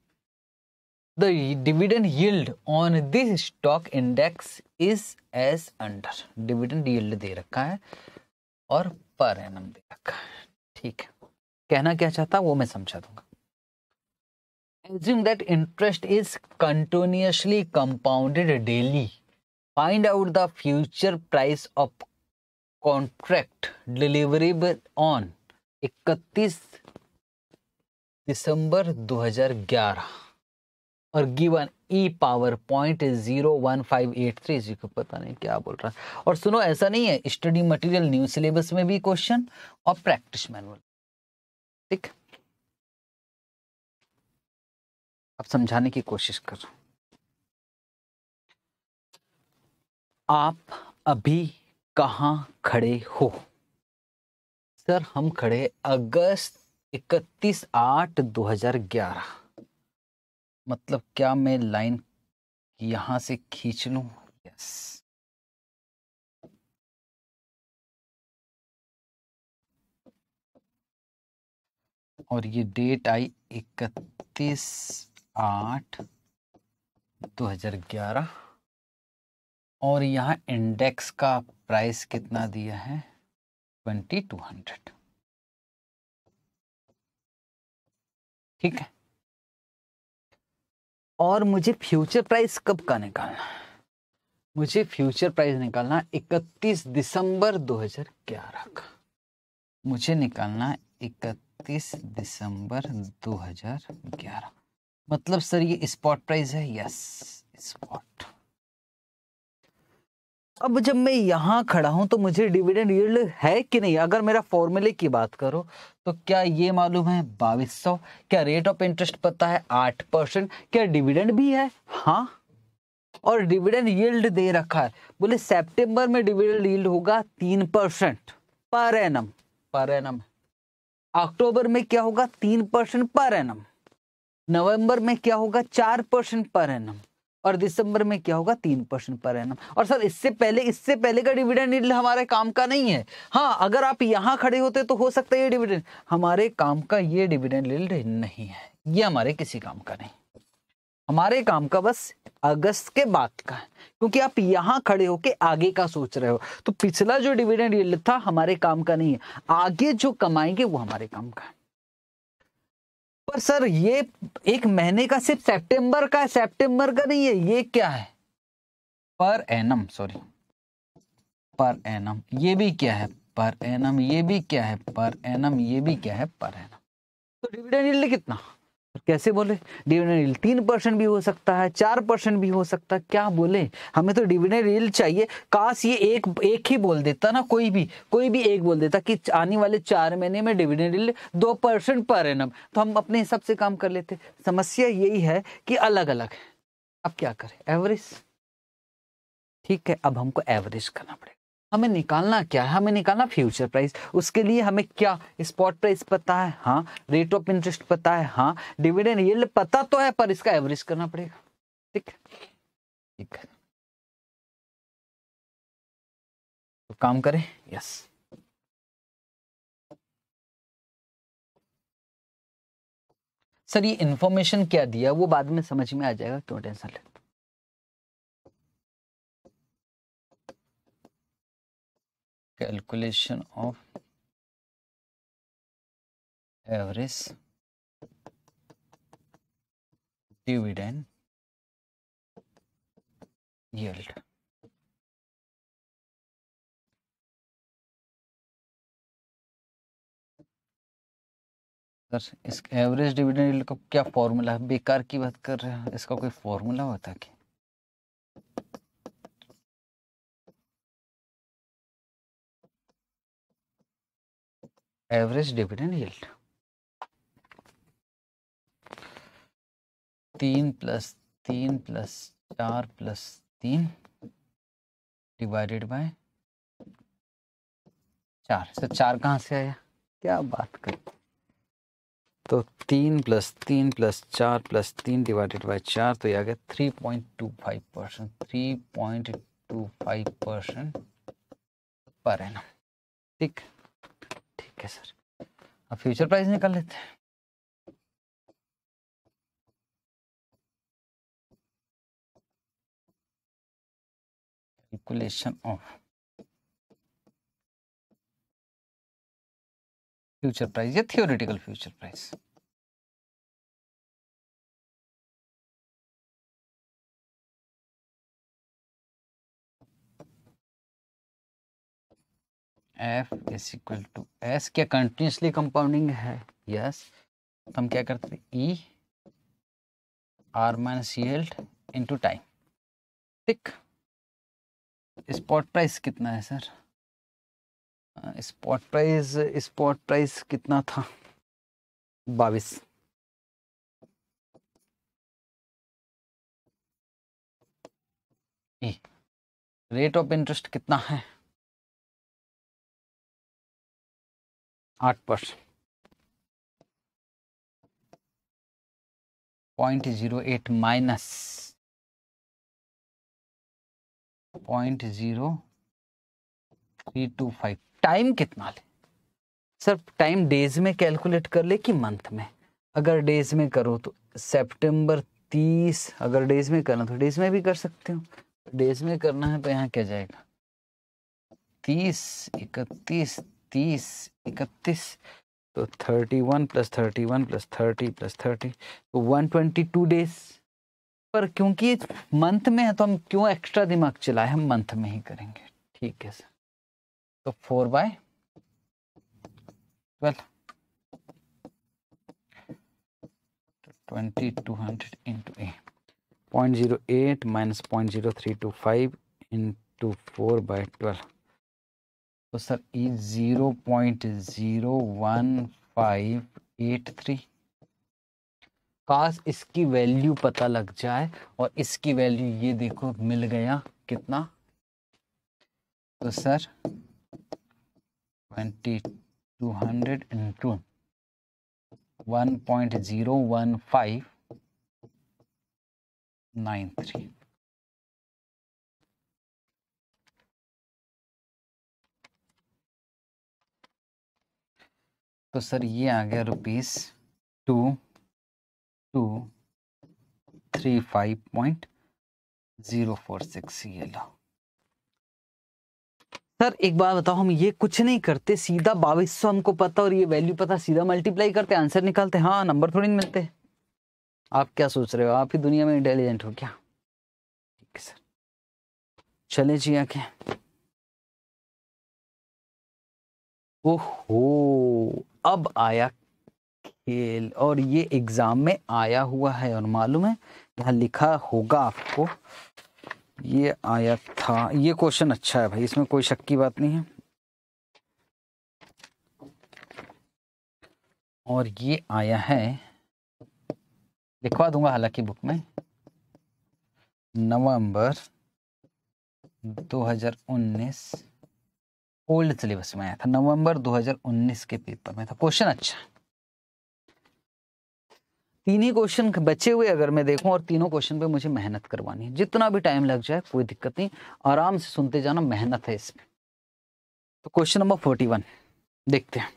the dividend yield on this stock index is as under dividend yield दे रखा है और per annum दे रखा है ठीक है कहना क्या चाहता वो मैं समझा दूंगा assume that interest is continuously compounded daily find out the future price of contract deliverable on 31 दिसंबर 2011 और given E power point zero one five eight three जी को पता नहीं क्या बोल रहा है और सुनो ऐसा नहीं है स्टडी मटेरियल न्यू सिलेबस में भी क्वेश्चन और प्रैक्टिस मैनुअल ठीक अब समझाने की कोशिश कर आप अभी कहाँ खड़े हो सर हम खड़े अगस्त इकतीस आठ दो हजार ग्यारह मतलब क्या मैं लाइन यहां से खींच लू यस और ये डेट आई इकतीस आठ दो हजार ग्यारह और यहाँ इंडेक्स का प्राइस कितना दिया है ट्वेंटी टू हंड्रेड ठीक है और मुझे फ्यूचर प्राइस कब का निकालना मुझे फ्यूचर प्राइस निकालना 31 दिसंबर 2011 का मुझे निकालना 31 दिसंबर 2011 मतलब सर ये स्पॉट प्राइस है यस स्पॉट अब जब मैं यहाँ खड़ा हूँ तो मुझे डिविडेंड यील्ड है कि नहीं अगर मेरा फॉर्मूले की बात करो तो क्या ये मालूम है बाईस सौ क्या रेट ऑफ इंटरेस्ट पता है आठ परसेंट क्या डिविडेंड भी है हाँ और डिविडेंड यील्ड दे रखा है बोले सितंबर में डिविडेंड यील्ड होगा तीन percent per annum per annum अक्टूबर में क्या होगा तीन परसेंट पर एनम नवंबर में क्या होगा चार परसेंट पर एनम और दिसंबर में क्या होगा तीन परसेंट पर एनम और सर इससे पहले इससे पहले का डिविडेंड यील्ड हमारे काम का नहीं है हाँ अगर आप यहाँ खड़े होते तो हो सकता है ये डिविडेंड हमारे काम का ये डिविडेंड यील्ड नहीं है ये हमारे किसी काम का नहीं हमारे काम का बस अगस्त के बाद का है क्योंकि आप यहां खड़े होके आगे का सोच रहे हो तो पिछला जो डिविडेंड था हमारे काम का नहीं है आगे जो कमाएंगे वो हमारे काम का है पर सर ये एक महीने का सिर्फ सितंबर का है सितंबर का नहीं है ये क्या है per annum sorry per annum ये भी क्या है पर एनम ये भी क्या है पर एनम ये भी क्या है पर एनम तो डिविडेंड कितना कैसे बोले डिविडेंड रील तीन परसेंट भी हो सकता है चार परसेंट भी हो सकता है क्या बोले हमें तो डिविडेंड रील चाहिए काश ये एक एक ही बोल देता ना कोई भी कोई भी एक बोल देता कि आने वाले चार महीने में डिविडेंड रील दो परसेंट पर एनम तो हम अपने हिसाब से काम कर लेते समस्या यही है कि अलग अलग है अब क्या करें एवरेज ठीक है अब हमको एवरेज करना पड़ेगा हमें निकालना क्या है हमें निकालना फ्यूचर प्राइस उसके लिए हमें क्या स्पॉट प्राइस पता है हाँ रेट ऑफ इंटरेस्ट पता है हाँ डिविडेंड ये पता तो है पर इसका एवरेज करना पड़ेगा ठीक ठीक है तो काम करें यस सर ये इन्फॉर्मेशन क्या दिया वो बाद में समझ में आ जाएगा क्यों टेंशन लेते calculation of average dividend yield sir इस एवरेज डिविडेंड यील्ड का क्या फॉर्मूला है बेकार की बात कर रहे हैं इसका कोई फॉर्मूला होता है क्या एवरेज डिविडेंड हिल्ड तीन प्लस तीन प्लस चार प्लस तीन डिवाइडेड बाय चार सर तो चार कहाँ से आया क्या बात कर तो तीन प्लस तीन प्लस चार प्लस तीन डिवाइडेड बाय चार तो ये आ गया three point two five percent three point two five percent पर है ना ठीक ठीक है सर अब फ्यूचर प्राइस निकाल लेते हैं कैलकुलेशन ऑफ फ्यूचर प्राइस या theoretical future price F is equal to S क्या कंटिन्यूसली कंपाउंडिंग है यस yes. तो हम क्या करते हैं ई आर माइनस इन इंटू टाइम ठीक स्पॉट प्राइस कितना है sir spot price spot price कितना था बाईस रेट ऑफ इंटरेस्ट कितना है आठ percent point zero eight minus point zero three two five time कितना ले सर टाइम डेज में कैलकुलेट कर ले कि मंथ में अगर डेज में करो तो सितंबर तीस अगर डेज में करना तो डेज में भी कर सकते हो डेज में करना है तो यहाँ क्या जाएगा तीस इकतीस तीस इकतीस तो thirty one plus thirty one plus thirty plus thirty तो वन ट्वेंटी टू डेज पर क्योंकि मंथ में है तो हम क्यों एक्स्ट्रा दिमाग चलाए हम मंथ में ही करेंगे ठीक है सर तो four by twelve twenty two hundred into a point zero eight minus point zero three two five into four by twelve तो sir is zero point zero one five eight three काश इसकी value पता लग जाए और इसकी value ये देखो मिल गया कितना तो sir twenty two hundred into one point zero one five nine three तो सर ये आ गया rupees two two three five point zero four six ये लो सर एक बार बताओ हम ये कुछ नहीं करते सीधा बाईस सौ हमको पता और ये वैल्यू पता सीधा मल्टीप्लाई करते आंसर निकालते हाँ नंबर थोड़ी नहीं मिलते आप क्या सोच रहे हो आप ही दुनिया में इंटेलिजेंट हो क्या ठीक है सर चले जी आके ओहो अब आया खेल और ये एग्ज़ाम में आया हुआ है और मालूम है यहाँ लिखा होगा आपको ये आया था ये क्वेश्चन अच्छा है भाई इसमें कोई शक की बात नहीं है और ये आया है लिखवा दूंगा हालांकि बुक में नवंबर 2019 ओल्ड सिलेबस में आया था नवंबर 2019 के पेपर में था क्वेश्चन अच्छा तीन ही क्वेश्चन बचे हुए अगर मैं देखूं और तीनों क्वेश्चन पे मुझे मेहनत करवानी है जितना भी टाइम लग जाए कोई दिक्कत नहीं आराम से सुनते जाना मेहनत है इसमें तो क्वेश्चन नंबर फोर्टी वन देखते हैं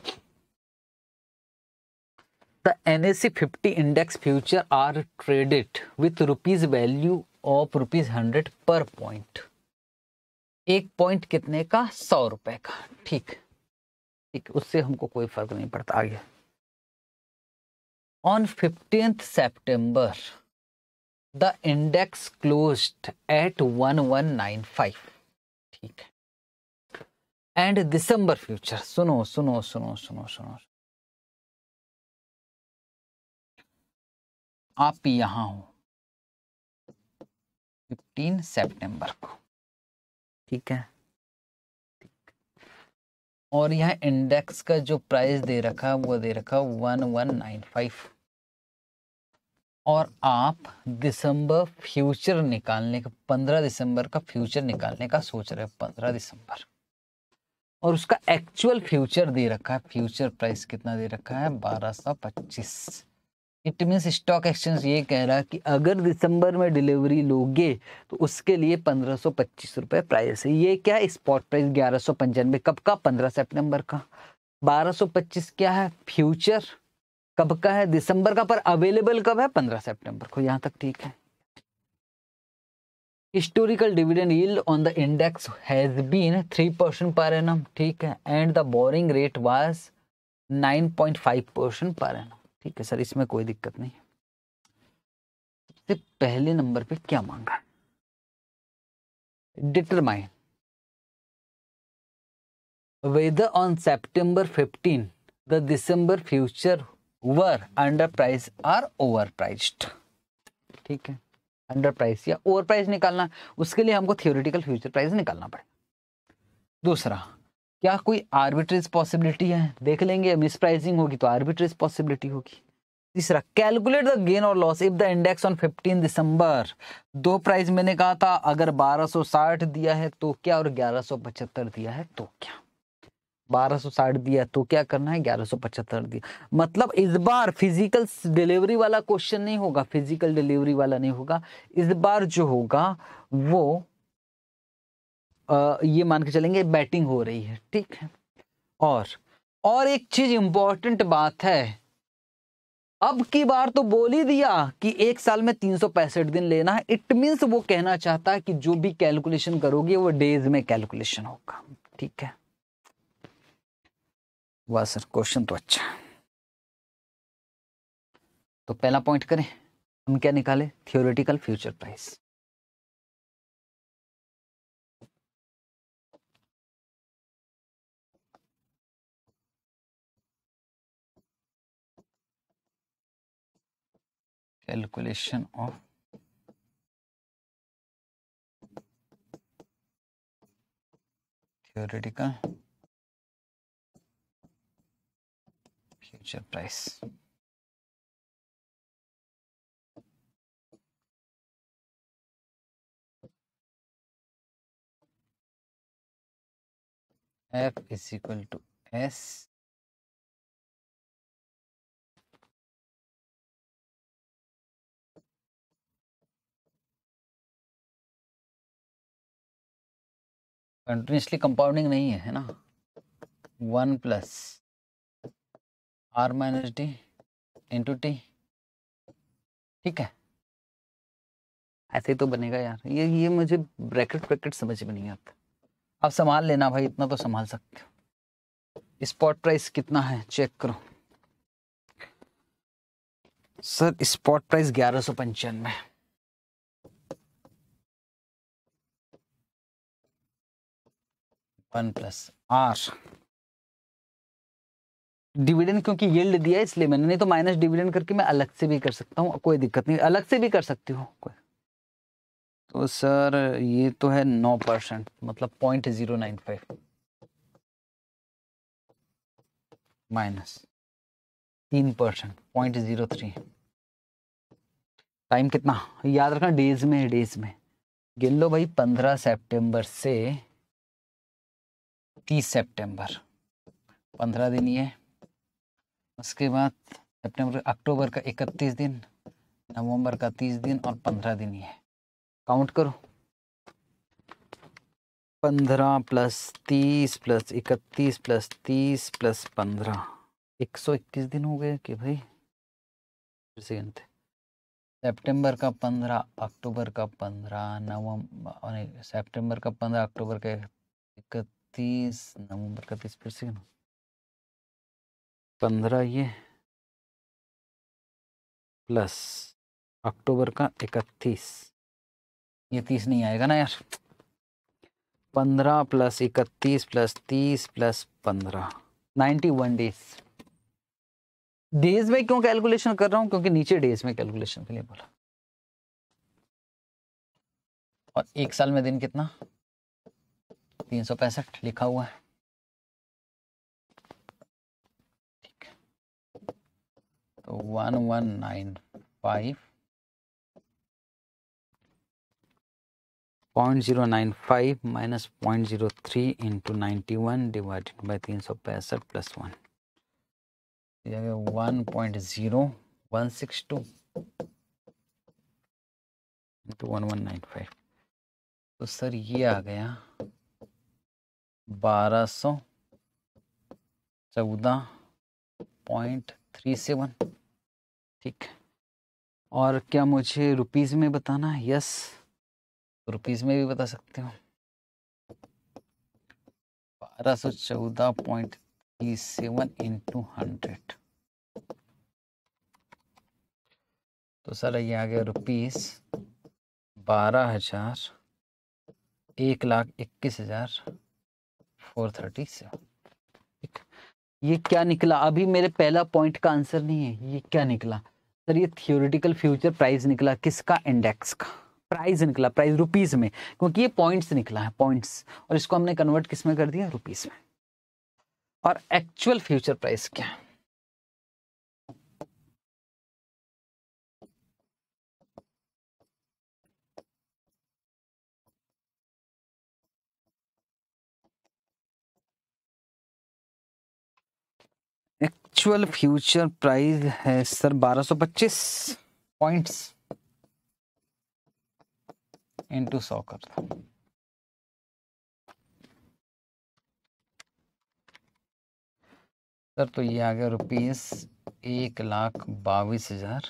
the C fifty index future are traded with rupees value of rupees hundred पर पॉइंट एक पॉइंट कितने का सौ रुपए का ठीक ठीक उससे हमको कोई फर्क नहीं पड़ता आगे on fifteen September the index close at one one nine five ठीक है एंड दिसंबर फ्यूचर सुनो सुनो सुनो सुनो सुनो आप यहां हो फिफ्टीन सेप्टेंबर को ठीक है और यहाँ इंडेक्स का जो प्राइस दे रखा है वो दे रखा वन वन नाइन फाइव और आप दिसंबर फ्यूचर निकालने का पंद्रह दिसंबर का फ्यूचर निकालने का सोच रहे हो पंद्रह दिसंबर और उसका एक्चुअल फ्यूचर दे रखा है फ्यूचर प्राइस कितना दे रखा है बारह सौ पच्चीस इट मीन्स स्टॉक एक्सचेंज ये कह रहा कि अगर दिसंबर में डिलीवरी लोगे तो उसके लिए पंद्रह सौ पच्चीस रुपये प्राइस है ये क्या स्पॉट प्राइस ग्यारह सौ पंचानवे कब का पंद्रह सेप्टेम्बर का बारह सौ पच्चीस क्या है फ्यूचर कब का है दिसंबर का पर अवेलेबल कब है पंद्रह सेप्टेम्बर को यहाँ तक ठीक है historical dividend yield on the index has been three percent per annum ठीक है and the borrowing rate was nine point five percent per annum ठीक है सर इसमें कोई दिक्कत नहीं सबसे पहले नंबर पे क्या मांगा whether determine whether fifteen the December future were under were are over price ठीक है अंडर प्राइज या ओवर प्राइज निकालना उसके लिए हमको थियोरिटिकल फ्यूचर प्राइस निकालना पड़ेगा दूसरा क्या कोई आर्बिट्रेज पॉसिबिलिटी है देख लेंगे मिस होगी तो आर्बिट्रेज पॉसिबिलिटी होगी तीसरा कैलकुलेट द गेन और loss if the index on fifteen December दो प्राइस मैंने कहा था अगर 1260 दिया है तो क्या और 1175 दिया है तो क्या 1260 दिया तो क्या करना है 1175 दिया मतलब इस बार फिजिकल डिलीवरी वाला क्वेश्चन नहीं होगा फिजिकल डिलीवरी वाला नहीं होगा इस बार जो होगा वो ये मान के चलेंगे बैटिंग हो रही है ठीक है और और एक चीज इंपॉर्टेंट बात है अब की बार तो बोल ही दिया कि एक साल में तीन सौ पैंसठ दिन लेना है इट मीन्स वो कहना चाहता है कि जो भी कैलकुलेशन करोगे वो डेज में कैलकुलेशन होगा ठीक है वाह सर क्वेश्चन तो अच्छा तो पहला पॉइंट करें हम क्या निकाले theoretical future price calculation of theoretical future price. F is equal to S continuously compounding नहीं है है ना one plus R minus D into T ठीक है ऐसे ही तो बनेगा यार ये ये मुझे ब्रैकेट ब्रैकेट समझ में नहीं आता अब संभाल लेना भाई इतना तो संभाल सकते हो स्पॉट प्राइस कितना है चेक करो सर स्पॉट प्राइस ग्यारह सौ पंचानवे वन प्लस आर डिविडेंड क्योंकि यील्ड दिया है इसलिए मैंने नहीं तो माइनस डिविडेंड करके मैं अलग से भी कर सकता हूँ कोई दिक्कत नहीं अलग से भी कर सकती हूँ कोई तो सर ये तो है नौ परसेंट मतलब point zero nine five minus तीन percent point zero three time कितना याद रखना डेज में डेज में गिन लो भाई पंद्रह सेप्टेम्बर से तीस सेप्टेम्बर पंद्रह दिन ये उसके बाद सेप्टेम्बर अक्टूबर का इकतीस दिन नवंबर का तीस दिन और पंद्रह दिन ये काउंट करो पंद्रह प्लस तीस प्लस इकतीस प्लस तीस प्लस पंद्रह एक सौ इक्कीस दिन हो गए कि भाई सेप्टेम्बर गिनते का पंद्रह अक्टूबर का पंद्रह नवंबर सेप्टेम्बर का पंद्रह अक्टूबर का इकतीस तीस नवंबर का तीस फिर से पंद्रह ये प्लस अक्टूबर का इकतीस ये तीस नहीं आएगा ना यार पंद्रह प्लस इकतीस प्लस तीस प्लस पंद्रह नाइन्टी वन डेज डेज में क्यों कैलकुलेशन कर रहा हूं क्योंकि नीचे डेज में कैलकुलेशन के लिए बोला और एक साल में दिन कितना तीन सौ पैंसठ लिखा हुआ है ठीक है तो one one nine five point zero nine five minus point zero three into ninety one divided by तीन सौ पैंसठ plus one one point zero one six two into one one nine five तो सर ये आ गया बारह सौ चौदह पॉइंट थ्री सेवन ठीक और क्या मुझे रुपीज़ में बताना है यस रुपीज़ में भी बता सकते हो बारह सौ चौदह point three seven into hundred तो सर ये आ गया रुपीज़ बारह हज़ार एक लाख इक्कीस हज़ार फोर थर्टी सेवन ये क्या निकला अभी मेरे पहला पॉइंट का आंसर नहीं है ये क्या निकला सर ये थियोरिटिकल फ्यूचर प्राइस निकला किसका इंडेक्स का प्राइस निकला प्राइस रुपीस में क्योंकि ये पॉइंट्स निकला है पॉइंट्स और इसको हमने कन्वर्ट किस में कर दिया रुपीस में और एक्चुअल फ्यूचर प्राइस क्या है एक्चुअल फ्यूचर प्राइस है सर 1225 पॉइंट्स इनटू सौ कर सर तो ये आ गया रुपीज एक लाख बावीस हजार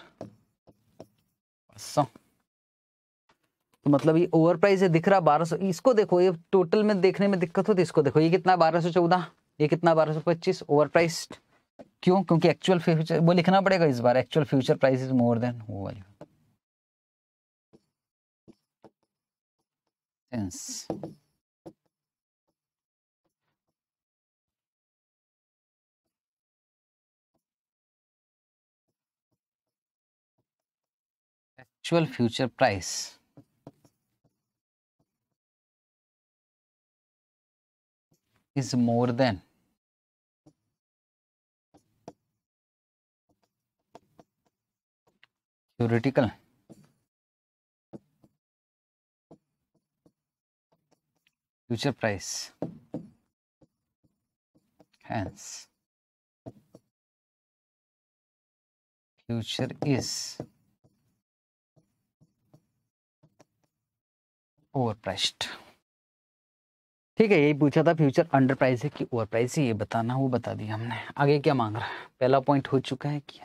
सौ तो मतलब ये ओवर प्राइस है दिख रहा बारह सौ इसको देखो ये टोटल में देखने में दिक्कत होती है इसको देखो ये कितना बारह सौ चौदह ये कितना बारह सौ पच्चीस ओवर प्राइस्ड क्यों क्योंकि एक्चुअल फ्यूचर वो लिखना पड़ेगा इस बार actual future price is more than वो वाली actual future price is more than future price hence future is over priced ठीक है यही पूछा था फ्यूचर अंडर प्राइस है कि ओवर प्राइस है ये बताना वो बता दिया हमने आगे क्या मांग रहा है पहला पॉइंट हो चुका है कि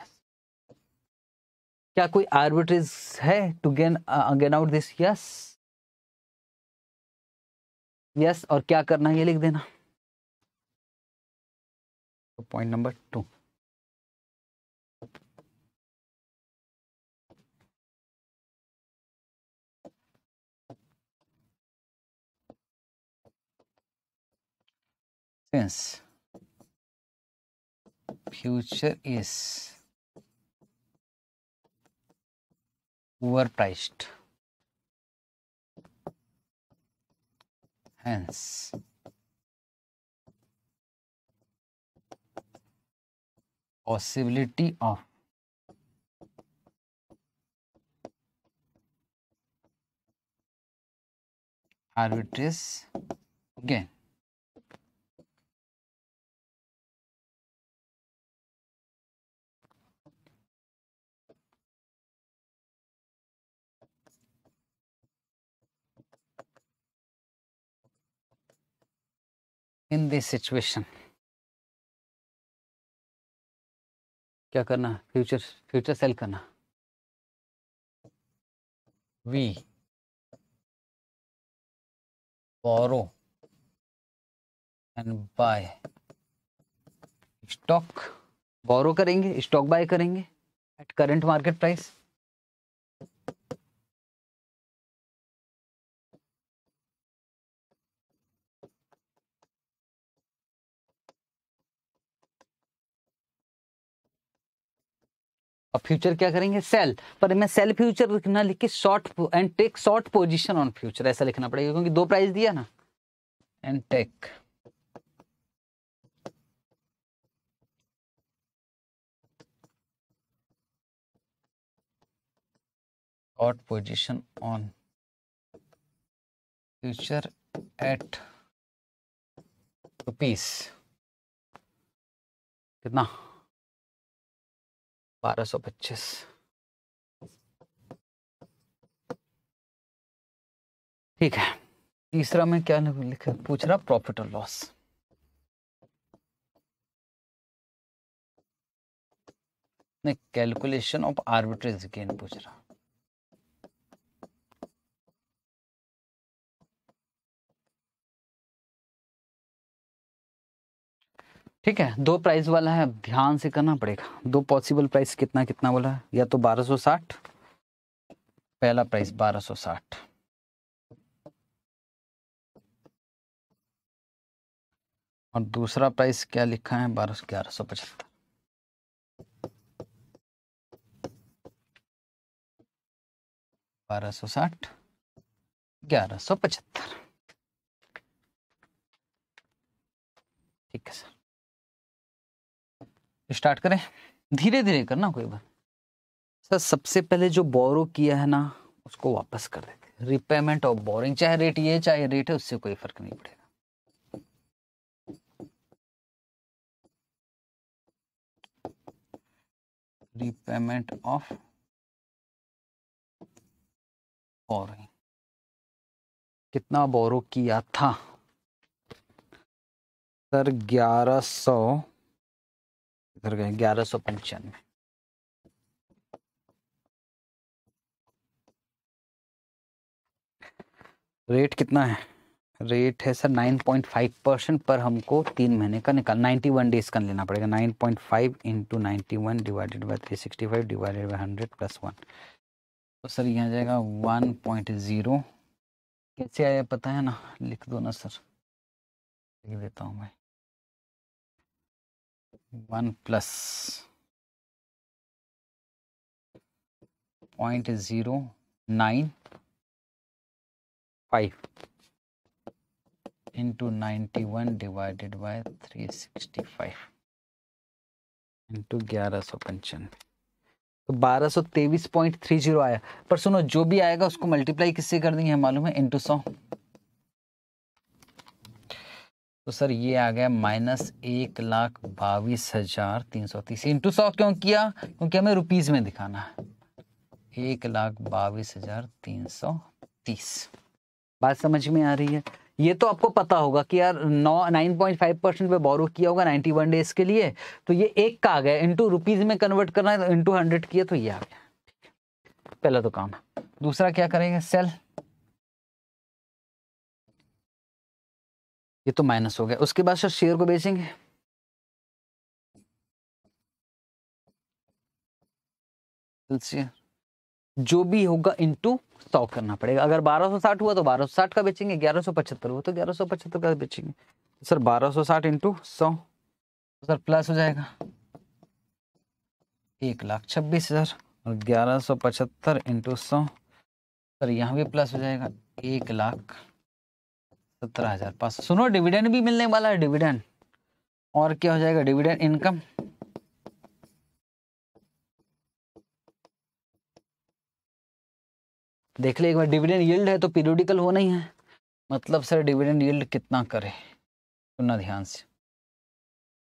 क्या कोई आर्बिट्रेज है to gain gain out this yes yes और क्या करना है ये लिख देना point number two future is overpriced. Hence, possibility of arbitrage gain in this situation क्या करना फ्यूचर फ्यूचर सेल करना we borrow and buy stock borrow करेंगे स्टॉक बाय करेंगे एट करंट मार्केट प्राइस और फ्यूचर क्या करेंगे सेल पर मैं सेल फ्यूचर ना लिख के short and take short position on future ऐसा लिखना पड़ेगा क्योंकि दो प्राइस दिया ना and take short position on future at rupees कितना बारह सौ पच्चीस ठीक है तीसरा में क्या लिखा पूछ रहा प्रॉफिट और लॉस नहीं कैलकुलेशन ऑफ आर्बिट्रेज गेन पूछ रहा ठीक है दो प्राइस वाला है ध्यान से करना पड़ेगा दो पॉसिबल प्राइस कितना कितना बोला है या तो 1260 पहला प्राइस 1260 और दूसरा प्राइस क्या लिखा है बारह ग्यारह सौ पचहत्तर बारह सौ साठ ग्यारह सौ पचहत्तर ठीक है सर स्टार्ट करें धीरे धीरे करना कोई बात सर सबसे पहले जो बोरो किया है ना उसको वापस कर देते रिपेमेंट ऑफ बोरिंग चाहे रेट ये चाहे रेट है उससे कोई फर्क नहीं पड़ेगा रिपेमेंट ऑफ बोरिंग कितना बोरो किया था सर ग्यारह सौ कर गए ग्यारह सौ पंचानवे रेट कितना है रेट है sir nine point five percent पर हमको तीन महीने का निकाल नाइन्टी वन डेज का लेना पड़ेगा nine point five into ninety one divided by three sixty five divided by hundred plus one तो सर यहाँ जाएगा वन पॉइंट जीरो कैसे आया पता है ना लिख दो ना सर लिख देता हूँ भाई one plus point zero nine five into ninety one divided by three sixty five into ग्यारह सौ पंचानवे तो बारह सौ तेईस पॉइंट थ्री जीरो आया पर सुनो जो भी आएगा उसको मल्टीप्लाई किससे कर देंगे मालूम है इंटू सौ तो सर ये आ गया माइनस एक लाख बाईस हजार तीन सौ तीस इंटू सौ क्यों किया क्योंकि हमें रुपीज में दिखाना है एक लाख बाईस हजार तीन सौ तीस बात समझ में आ रही है ये तो आपको पता होगा कि यार नौ नाइन पॉइंट फाइव परसेंट पे बोरो किया होगा नाइन्टी वन डेज के लिए तो ये एक का आ गया इंटू रुपीज में कन्वर्ट करना है तो इंटू हंड्रेड किया तो ये आ गया पहला तो काम है दूसरा क्या करेंगे सेल ये तो माइनस हो गया उसके बाद सर शेयर को बेचेंगे जो भी होगा इंटू सौ करना पड़ेगा अगर 1260 हुआ तो 1260 का बेचेंगे 1175 हुआ तो 1175 का बेचेंगे सर 1260 इंटू सौ सर प्लस हो जाएगा एक लाख छब्बीस हजार और ग्यारह सौ पचहत्तर इंटू सौ सर यहाँ भी प्लस हो जाएगा एक लाख सत्रह हजार पाँच सुनो डिविडेंड भी मिलने वाला है डिविडेंड और क्या हो जाएगा डिविडेंड इनकम देख ले एक बार डिविडेंड यील्ड है तो पीरियोडिकल हो नहीं है मतलब सर डिविडेंड यील्ड कितना करे सुनना ध्यान से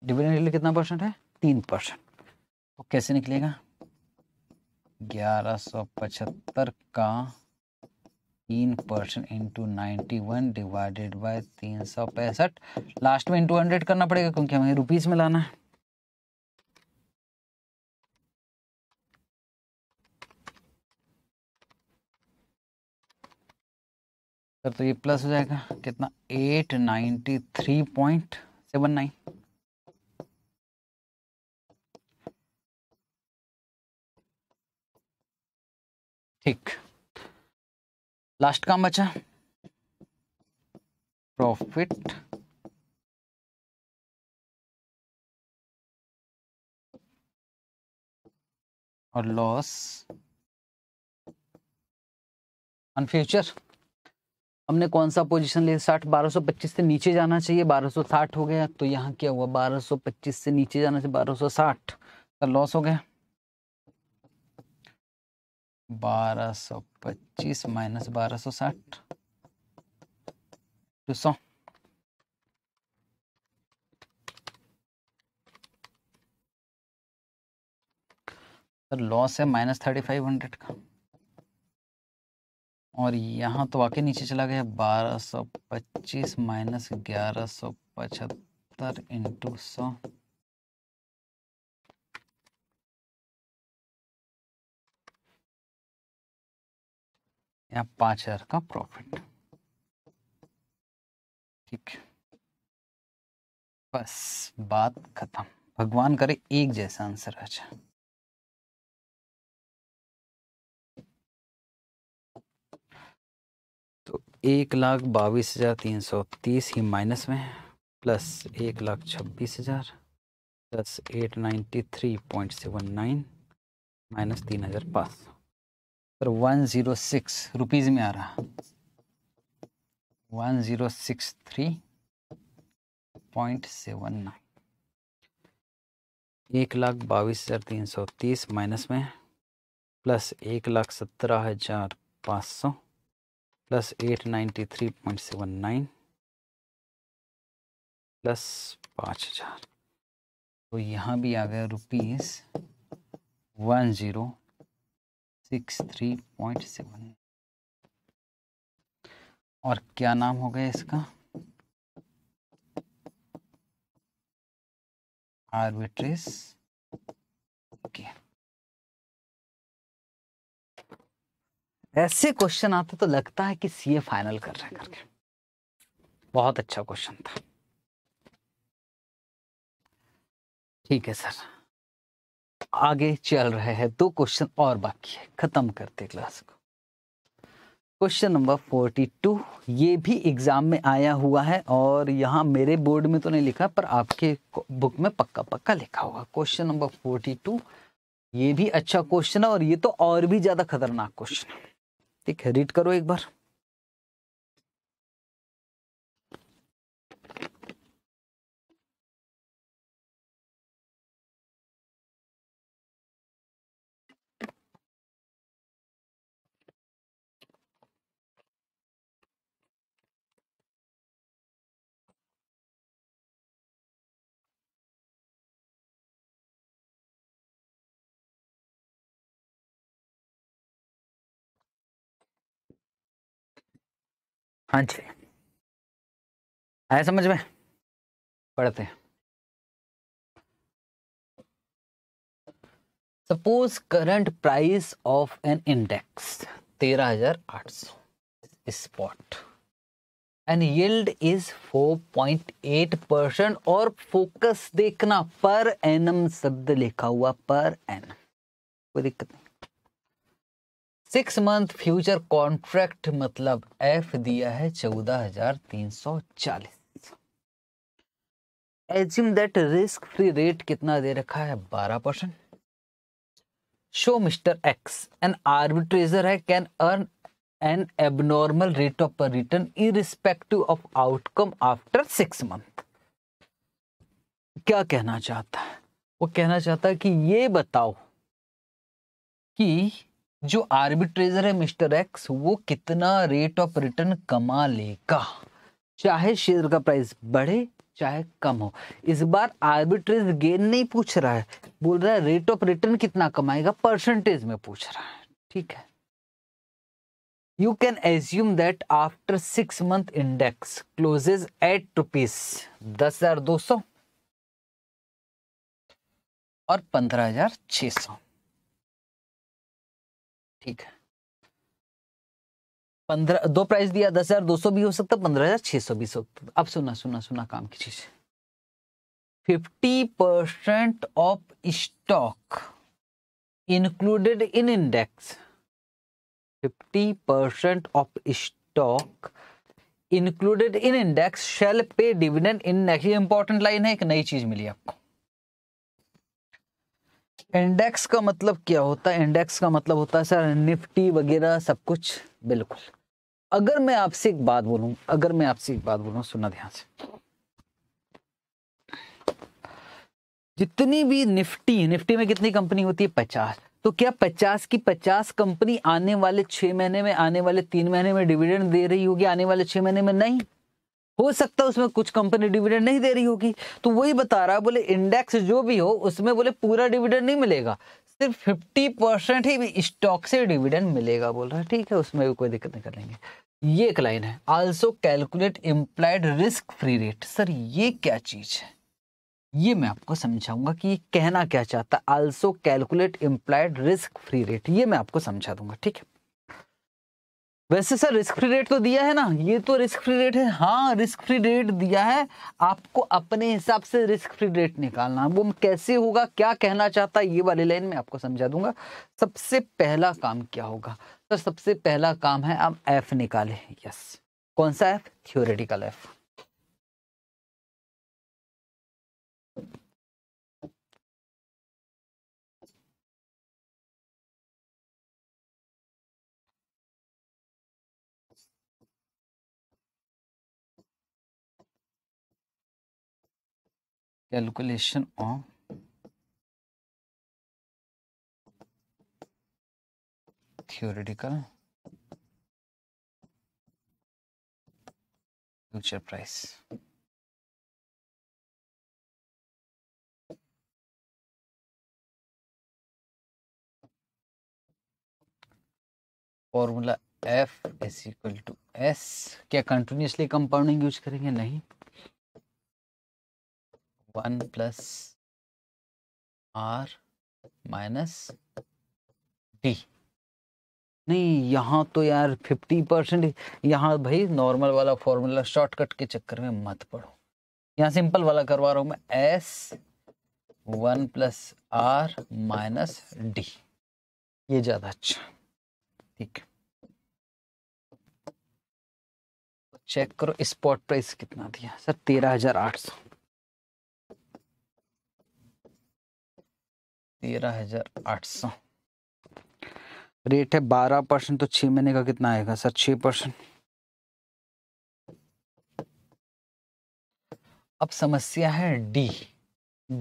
डिविडेंड यील्ड कितना परसेंट है तीन परसेंट तो कैसे निकलेगा ग्यारह सौ पचहत्तर का तीन percent into ninety one divided by तीन सौ पैंसठ लास्ट में इंटू हंड्रेड करना पड़ेगा क्योंकि हमें रुपीज में लाना है सर तो ये प्लस हो जाएगा कितना eight ninety three point seven nine ठीक लास्ट काम बचा प्रॉफिट और लॉस ऑन फ्यूचर हमने कौन सा पोजीशन लिया साठ बारह सौ पच्चीस से नीचे जाना चाहिए बारह सौ साठ हो गया तो यहाँ क्या हुआ बारह सौ पच्चीस से नीचे जाना चाहिए बारह सौ साठ का तो लॉस हो गया बारह सौ पच्चीस माइनस बारह सौ साठ दो सौ लॉस तो है माइनस थर्टी फाइव हंड्रेड का और यहाँ तो वाकई नीचे चला गया बारह सौ पच्चीस माइनस ग्यारह सौ पचहत्तर इंटू सौ या पांच हजार का प्रॉफिट ठीक बस बात खत्म भगवान करे एक जैसा आंसर आ जाए तो एक लाख बाईस हजार तीन सौ तीस ही माइनस में है प्लस एक लाख छब्बीस हजार plus eight ninety three point seven nine minus तीन हजार पाँच सौ पर वन ज़ीरो सिक्स रुपीज़ में आ रहा one zero six three point seven nine एक लाख बाईस हज़ार तीन सौ तीस माइनस में प्लस एक लाख सत्रह हज़ार पाँच सौ plus eight ninety three point seven nine plus पाँच हज़ार तो यहाँ भी आ गया rupees one zero six three point seven और क्या नाम हो गया इसका आर्बिट्रेस ऐसे क्वेश्चन आते तो लगता है कि सीए फाइनल कर रहे करके बहुत अच्छा क्वेश्चन था ठीक है सर आगे चल रहे हैं दो क्वेश्चन और बाकी है खत्म करते क्लास को क्वेश्चन नंबर फोर्टी टू ये भी एग्जाम में आया हुआ है और यहाँ मेरे बोर्ड में तो नहीं लिखा पर आपके बुक में पक्का पक्का लिखा होगा क्वेश्चन नंबर फोर्टी टू ये भी अच्छा क्वेश्चन है और ये तो और भी ज्यादा खतरनाक क्वेश्चन है ठीक है रीड करो एक बार हाँ जी आया समझ में पढ़ते हैं suppose current price of an index तेरह हजार आठ सौ spot and yield is 4.8 percent और फोकस देखना पर एनम शब्द लिखा हुआ पर एनम कोई दिक्कत नहीं सिक्स मंथ फ्यूचर कॉन्ट्रैक्ट मतलब एफ दिया है चौदह हजार तीन सौ चालीस assume that risk free rate कितना दे रखा है बारह percent show mister X an arbitrager है can earn an abnormal rate of return in respective of outcome after six month क्या कहना चाहता है वो कहना चाहता है कि ये बताओ कि जो आर्बिट्रेजर है मिस्टर एक्स वो कितना रेट ऑफ रिटर्न कमा लेगा चाहे शेयर का प्राइस बढ़े चाहे कम हो इस बार आर्बिट्रेज गेन नहीं पूछ रहा है बोल रहा है रेट ऑफ रिटर्न कितना कमाएगा परसेंटेज में पूछ रहा है ठीक है you can assume that after six month index closes at rupees दस हजार दो सौ और पंद्रह हजार छह सौ ठीक है पंद्रह दो प्राइस दिया दस हजार दो सौ भी हो सकता पंद्रह हजार छह सौ भी हो सकता अब सुना सुना सुना काम की चीज fifty percent of stock included in index fifty percent of stock included in index shall pay dividend in next important line है एक नई चीज मिली आपको इंडेक्स का मतलब क्या होता है इंडेक्स का मतलब होता है सर निफ्टी वगैरह सब कुछ बिल्कुल अगर मैं आपसे एक बात बोलूं अगर मैं आपसे एक बात बोलूं सुनना ध्यान से जितनी भी निफ्टी निफ्टी में कितनी कंपनी होती है पचास तो क्या पचास की पचास कंपनी आने वाले छह महीने में आने वाले तीन महीने में डिविडेंड दे रही होगी आने वाले छह महीने में नहीं हो सकता है उसमें कुछ कंपनी डिविडेंड नहीं दे रही होगी तो वही बता रहा है बोले इंडेक्स जो भी हो उसमें बोले पूरा डिविडेंड नहीं मिलेगा सिर्फ फिफ्टी परसेंट ही स्टॉक से डिविडेंड मिलेगा बोल रहा है ठीक है उसमें भी कोई दिक्कत नहीं करेंगे ये एक लाइन है also calculate implied risk free rate sir ये क्या चीज़ है ये मैं आपको समझाऊंगा कि ये कहना क्या चाहता है also calculate implied risk free rate ये मैं आपको समझा दूंगा ठीक है वैसे सर रिस्क फ्री रेट तो दिया है ना ये तो रिस्क फ्री रेट है हाँ रिस्क फ्री रेट दिया है आपको अपने हिसाब से रिस्क फ्री रेट निकालना वो कैसे होगा क्या कहना चाहता है ये वाली लाइन में आपको समझा दूंगा सबसे पहला काम क्या होगा सर तो सबसे पहला काम है आप एफ निकालें यस कौन सा F theoretical F calculation of theoretical future price. Formula F is equal to S क्या कंटिन्यूसली कंपाउंडिंग यूज करेंगे नहीं one plus R minus D नहीं यहाँ तो यार फिफ्टी परसेंट यहाँ भाई नॉर्मल वाला फॉर्मूला शॉर्टकट के चक्कर में मत पढ़ो यहाँ सिंपल वाला करवा रहा हूँ मैं S one plus R minus D ये ज़्यादा अच्छा ठीक है चेक करो स्पॉट प्राइस कितना दिया सर तेरह हजार आठ सौ तेरह हजार आठ सौ रेट है बारह परसेंट तो छह महीने का कितना आएगा सर छह परसेंट अब समस्या है डी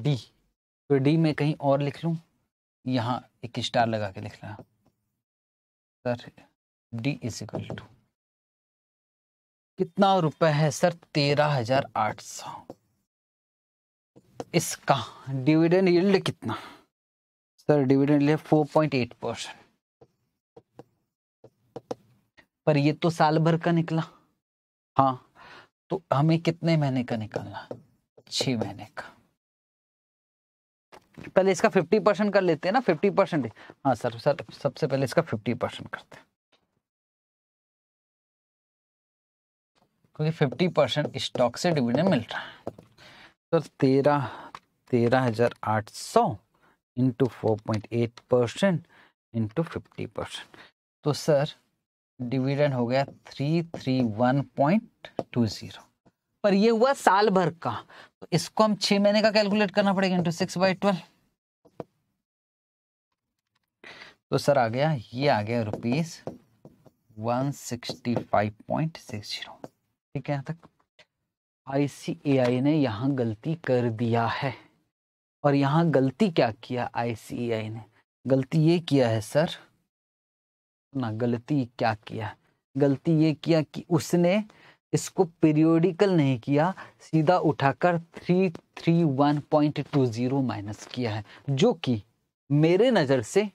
डी तो डी में कहीं और लिख लूं यहाँ एक स्टार लगा के लिख रहा sir D is equal to कितना रुपए है सर तेरह हजार आठ सौ इसका डिविडेंड यील्ड कितना sir dividend point eight percent पर ये तो साल भर का निकला हाँ तो हमें कितने महीने का निकालना छ महीने का पहले इसका फिफ्टी परसेंट कर लेते हैं ना फिफ्टी परसेंट हाँ सर सर सबसे पहले इसका फिफ्टी परसेंट करते हैं क्योंकि फिफ्टी परसेंट स्टॉक से डिविडेंड मिल रहा है सर तो तेरह तेरह हजार आठ सौ into four point eight percent into fifty percent तो सर डिविडेंड हो गया three three one point two zero पर ये हुआ साल भर का तो इसको हम छह महीने का कैलकुलेट करना पड़ेगा इंटू सिक्स बाई ट्वेल्व तो सर आ गया ये आ गया rupees one sixty five point six zero ठीक है यहाँ तक आई ने यहाँ गलती कर दिया है और यहाँ गलती क्या किया आई e ने गलती ये किया है सर ना गलती क्या किया गलती ये किया कि उसने इसको पीरियोडिकल नहीं किया सीधा उठाकर three three one point two zero minus किया है जो कि मेरे नज़र से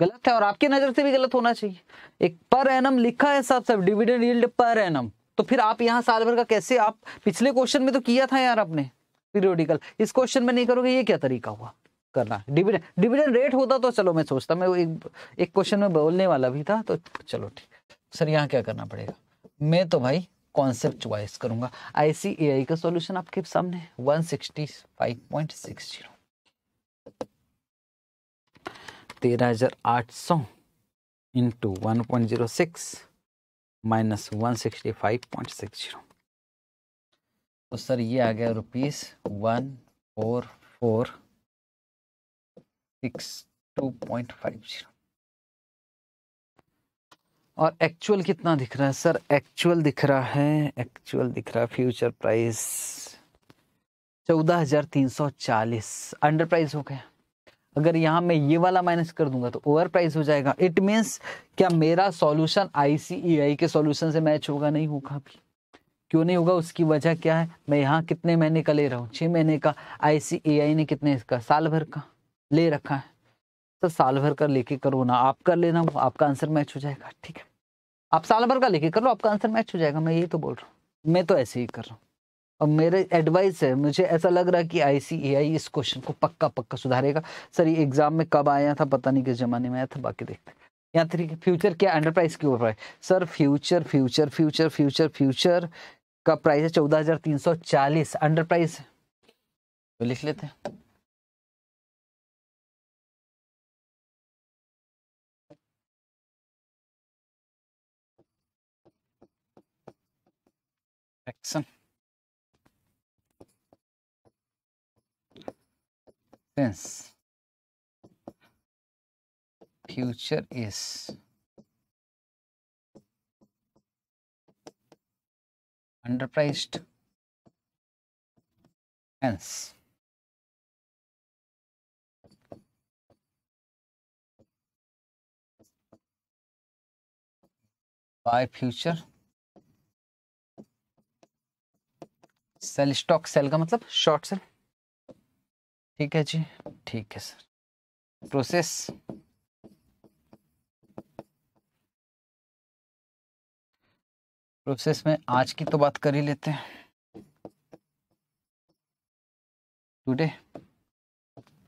गलत है और आपकी नज़र से भी गलत होना चाहिए एक पर एनम लिखा है सब सब डिविडेंड यील्ड पर एनम तो फिर आप यहाँ साल भर का कैसे आप पिछले क्वेश्चन में तो किया था यार आपने पीरियोडिकल इस क्वेश्चन में नहीं करोगे ये क्या तरीका हुआ करना डिविडेंड डिविडेंड रेट होता तो चलो मैं सोचता मैं एक एक क्वेश्चन में बोलने वाला भी था तो चलो ठीक सर यहाँ क्या करना पड़ेगा मैं तो भाई कॉन्सेप्ट वाइज करूंगा आईसीएआई का सॉल्यूशन आपके सामने है 165.60 13800 इंटू 1.06 माइनस 165.60 तो सर ये आ गया rupees one four four six two point five zero और एक्चुअल कितना दिख रहा है सर एक्चुअल दिख रहा है एक्चुअल दिख रहा है फ्यूचर प्राइस चौदह हजार तीन सौ चालीस अंडर प्राइस हो गया अगर यहाँ मैं ये वाला माइनस कर दूंगा तो ओवर प्राइस हो जाएगा इट मीन्स क्या मेरा सॉल्यूशन आईसीईआई e के सॉल्यूशन से मैच होगा नहीं होगा अभी क्यों नहीं होगा उसकी वजह क्या है मैं यहाँ कितने महीने का ले रहा हूँ छः महीने का आई ने कितने इसका साल भर का ले रखा है तो साल भर का लेके करो ना आप कर लेना वो आपका आंसर मैच हो जाएगा ठीक है आप साल भर का लेके कर लो आपका आंसर मैच हो जाएगा मैं यही तो बोल रहा हूँ मैं तो ऐसे ही कर रहा हूँ और मेरे एडवाइस है मुझे ऐसा लग रहा है कि आई इस क्वेश्चन को पक्का पक्का सुधारेगा सर ये एग्ज़ाम में कब आया था पता नहीं किस जमाने में आया था बाकी देखते हैं या थ्री फ्यूचर क्या अंडरप्राइस के ऊपर sir future future future future future का प्राइस है चौदह हजार तीन सौ चालीस अंडर प्राइस तो लिख लेते हैं action sense future is underpriced hence buy future sell stock sell का मतलब शॉर्ट सेल ठीक है जी ठीक है सर प्रोसेस प्रोसेस में आज की तो बात कर ही लेते हैं टुडे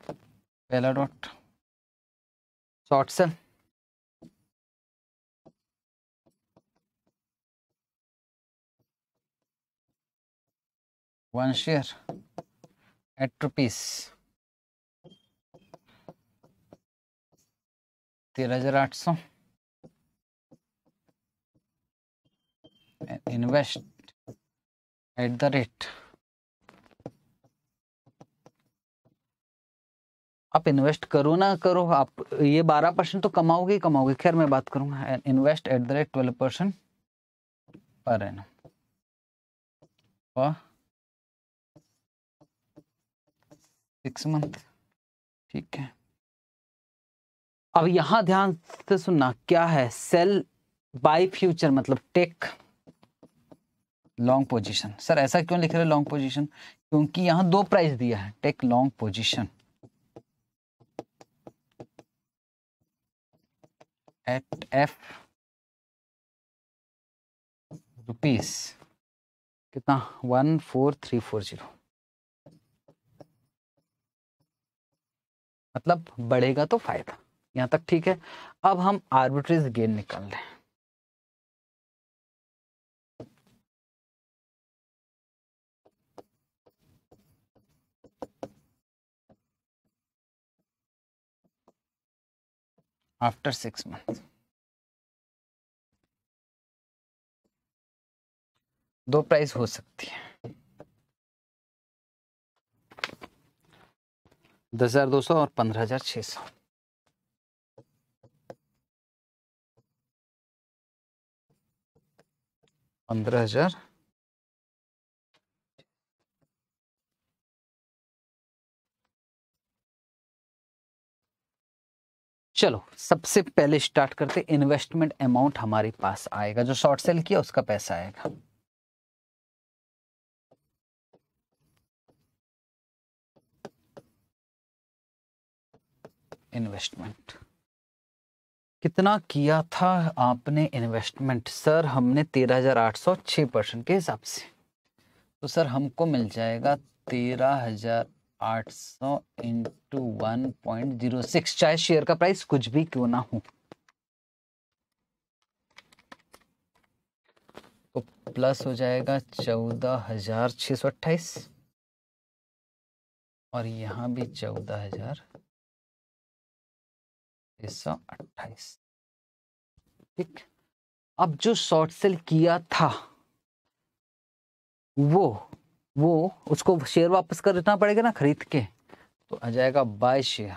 पहला dot short sell one share at rupees तेरह हजार आठ सौ invest invest at the rate आप इन्वेस्ट करो ना करो आप ये बारह परसेंट तो कमाओगे ही कमाओगे खैर मैं बात करूंगा invest at the rate twelve percent per an six month ठीक है अब यहां ध्यान से सुनना क्या है सेल बाय फ्यूचर मतलब टेक लॉन्ग पोजीशन सर ऐसा क्यों लिख रहे लॉन्ग पोजीशन क्योंकि यहां दो प्राइस दिया है take long position at F rupees कितना one four three four zero मतलब बढ़ेगा तो फायदा यहां तक ठीक है अब हम आर्बिट्रेज गेन निकाल रहे हैं after six months. दो प्राइस हो सकती है दस हजार दो सौ और पंद्रह हजार छह सौ पंद्रह हजार चलो सबसे पहले स्टार्ट करते इन्वेस्टमेंट अमाउंट हमारे पास आएगा जो शॉर्ट सेल किया उसका पैसा आएगा इन्वेस्टमेंट कितना किया था आपने इन्वेस्टमेंट सर हमने तेरह हजार आठ सौ छह परसेंट के हिसाब से तो सर हमको मिल जाएगा तेरह हजार आठ सौ into one point zero six चाहे शेयर का प्राइस कुछ भी क्यों ना हो तो प्लस हो जाएगा चौदह हजार छ सौ अट्ठाईस और यहां भी चौदह हजार छ सौ अट्ठाईस ठीक अब जो शॉर्ट सेल किया था वो वो उसको शेयर वापस कर देना पड़ेगा ना खरीद के तो आ जाएगा buy share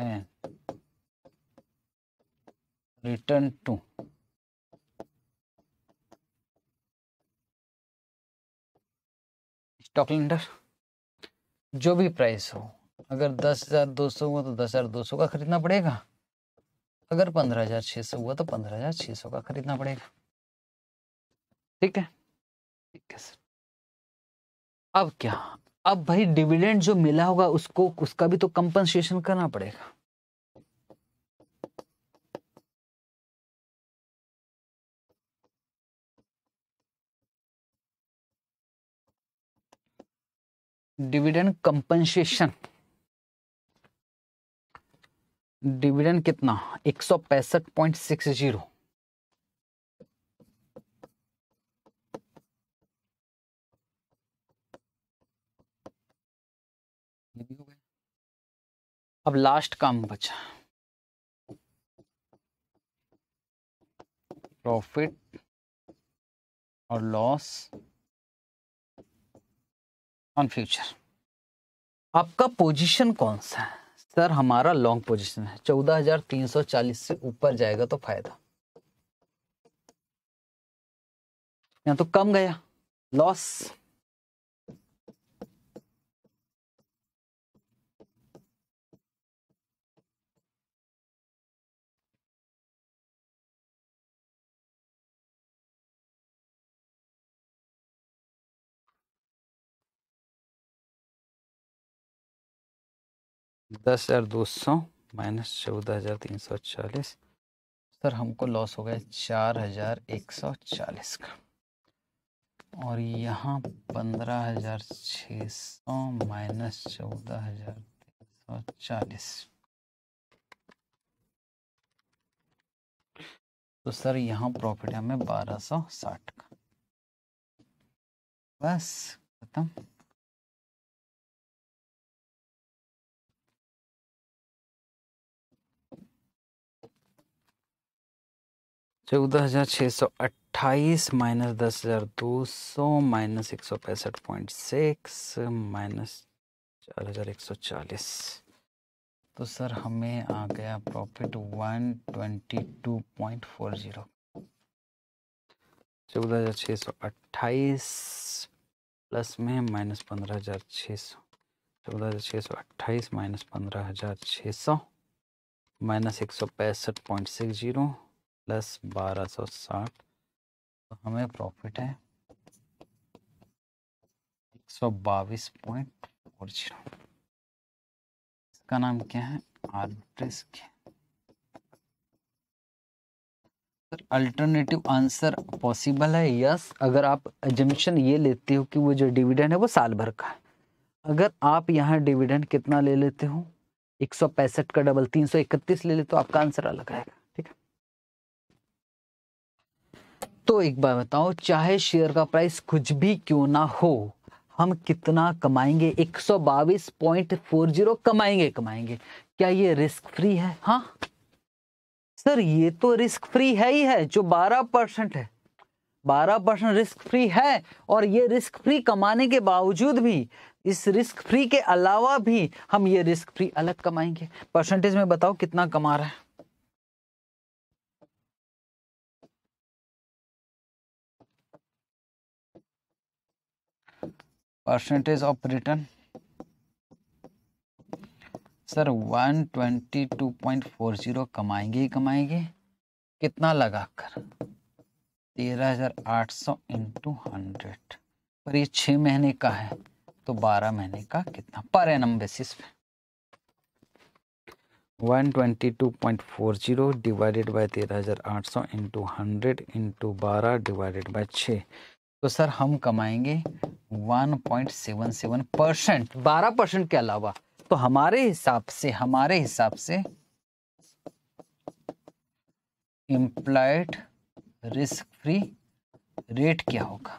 and return to stock lender जो भी प्राइस हो अगर दस हजार दो सौ हो तो दस हजार दो सौ का खरीदना पड़ेगा अगर पंद्रह हजार छह सौ हुआ तो पंद्रह हजार छह सौ का खरीदना पड़ेगा ठीक है ठीक है सर अब क्या अब भाई डिविडेंड जो मिला होगा उसको उसका भी तो कंपनसेशन करना पड़ेगा डिविडेंड कंपनसेशन डिविडेंड कितना एक सौ पैंसठ पॉइंट सिक्स जीरो अब लास्ट काम बचा प्रॉफिट और लॉस ऑन फ्यूचर आपका पोजीशन कौन सा है सर हमारा लॉन्ग पोजीशन है चौदह हजार तीन सौ चालीस से ऊपर जाएगा तो फायदा या तो कम गया लॉस दस हज़ार दो सौ माइनस चौदह हज़ार तीन सौ चालीस सर हमको लॉस हो गया चार हज़ार एक सौ चालीस का और यहाँ पंद्रह हज़ार छः सौ माइनस चौदह हज़ार तीन सौ चालीस तो सर यहाँ प्रॉफिट हमें बारह सौ साठ का बस खत्म चौदह हज़ार छः सौ अट्ठाईस माइनस दस हज़ार दो सौ माइनस एक सौ पैंसठ पॉइंट सिक्स माइनस चार हज़ार एक सौ चालीस तो सर हमें आ गया profit one twenty two point four zero चौदह हज़ार छः सौ अट्ठाईस प्लस में माइनस पंद्रह हज़ार छः सौ चौदह हज़ार छः सौ अट्ठाईस माइनस पंद्रह हज़ार छः सौ माइनस एक सौ पैंसठ पॉइंट सिक्स जीरो प्लस बारह सौ साठ तो हमें प्रॉफिट है एक सौ बाईस पॉइंट फोर जीरो इसका नाम क्या है आर्ट्रिस्क अल्टरनेटिव आंसर पॉसिबल है यस अगर आप एजम्पन ये लेते हो कि वो जो डिविडेंड है वो साल भर का है अगर आप यहाँ डिविडेंड कितना ले लेते हो एक का डबल तीन ले लेते हो आपका आंसर अलग आएगा तो एक बार बताओ चाहे शेयर का प्राइस कुछ भी क्यों ना हो हम कितना कमाएंगे एक सौ पॉइंट फोर जीरो कमाएंगे कमाएंगे क्या ये रिस्क फ्री है हाँ सर ये तो रिस्क फ्री है ही है जो बारह परसेंट है बारह परसेंट रिस्क फ्री है और ये रिस्क फ्री कमाने के बावजूद भी इस रिस्क फ्री के अलावा भी हम ये रिस्क फ्री अलग कमाएंगे परसेंटेज में बताओ कितना कमा रहा है percentage of return sir one twenty two point four zero कमाएंगे ही कमाएंगे कितना लगा कर तेरह हजार आठ सौ इंटू हंड्रेड पर ये छः महीने का है तो बारह महीने का कितना पर एनम बेसिस पे one twenty two point four zero divided by सौ इंटू हंड्रेड इंटू बारह डिवाइडेड बाय छः तो सर हम कमाएंगे 1.77 परसेंट बारह परसेंट के अलावा तो हमारे हिसाब से हमारे हिसाब से इम्प्लाइड रिस्क फ्री रेट क्या होगा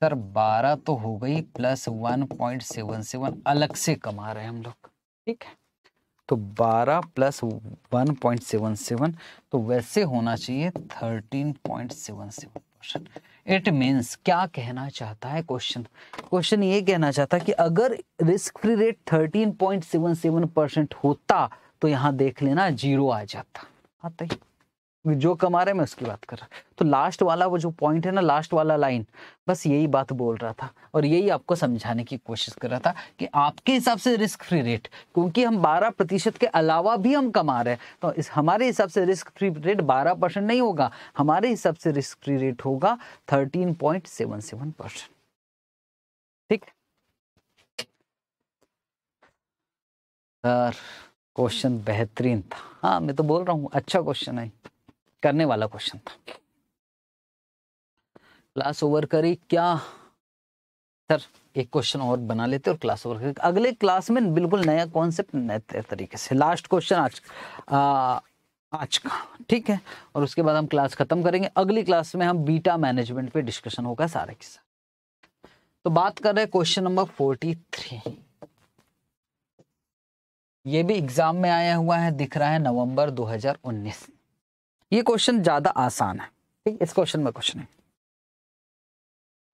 सर 12 तो हो गई प्लस 1.77 अलग से कमा रहे हैं हम लोग ठीक है तो 12 प्लस 1.77 तो वैसे होना चाहिए 13.77 परसेंट इट मीन्स क्या कहना चाहता है क्वेश्चन क्वेश्चन ये कहना चाहता है कि अगर risk free rate thirteen point seven seven percent होता तो यहाँ देख लेना जीरो आ जाता आता हाँ, ही जो कमा रहे मैं उसकी बात कर रहा तो लास्ट वाला वो जो पॉइंट है ना लास्ट वाला लाइन बस यही बात बोल रहा था और यही आपको समझाने की कोशिश कर रहा था कि आपके हिसाब से रिस्क फ्री रेट क्योंकि हम 12 प्रतिशत के अलावा भी हम कमा रहे हैं तो इस हमारे हिसाब से रिस्क फ्री रेट 12 परसेंट नहीं होगा हमारे हिसाब से रिस्क फ्री रेट होगा thirteen point seven seven percent ठीक क्वेश्चन बेहतरीन था हाँ मैं तो बोल रहा हूँ अच्छा क्वेश्चन है करने वाला क्वेश्चन था क्लास ओवर करी क्या सर एक क्वेश्चन और बना लेते और क्लास ओवर करी अगले क्लास में बिल्कुल नया कॉन्सेप्ट नए तरीके से लास्ट क्वेश्चन आज आ, आज का ठीक है और उसके बाद हम क्लास खत्म करेंगे अगली क्लास में हम बीटा मैनेजमेंट पे डिस्कशन होगा सारे के साथ तो बात कर रहे हैं क्वेश्चन नंबर फोर्टी थ्री ये भी एग्जाम में आया हुआ है दिख रहा है नवंबर 2019 ये क्वेश्चन ज़्यादा आसान है ठीक इस क्वेश्चन में कुछ नहीं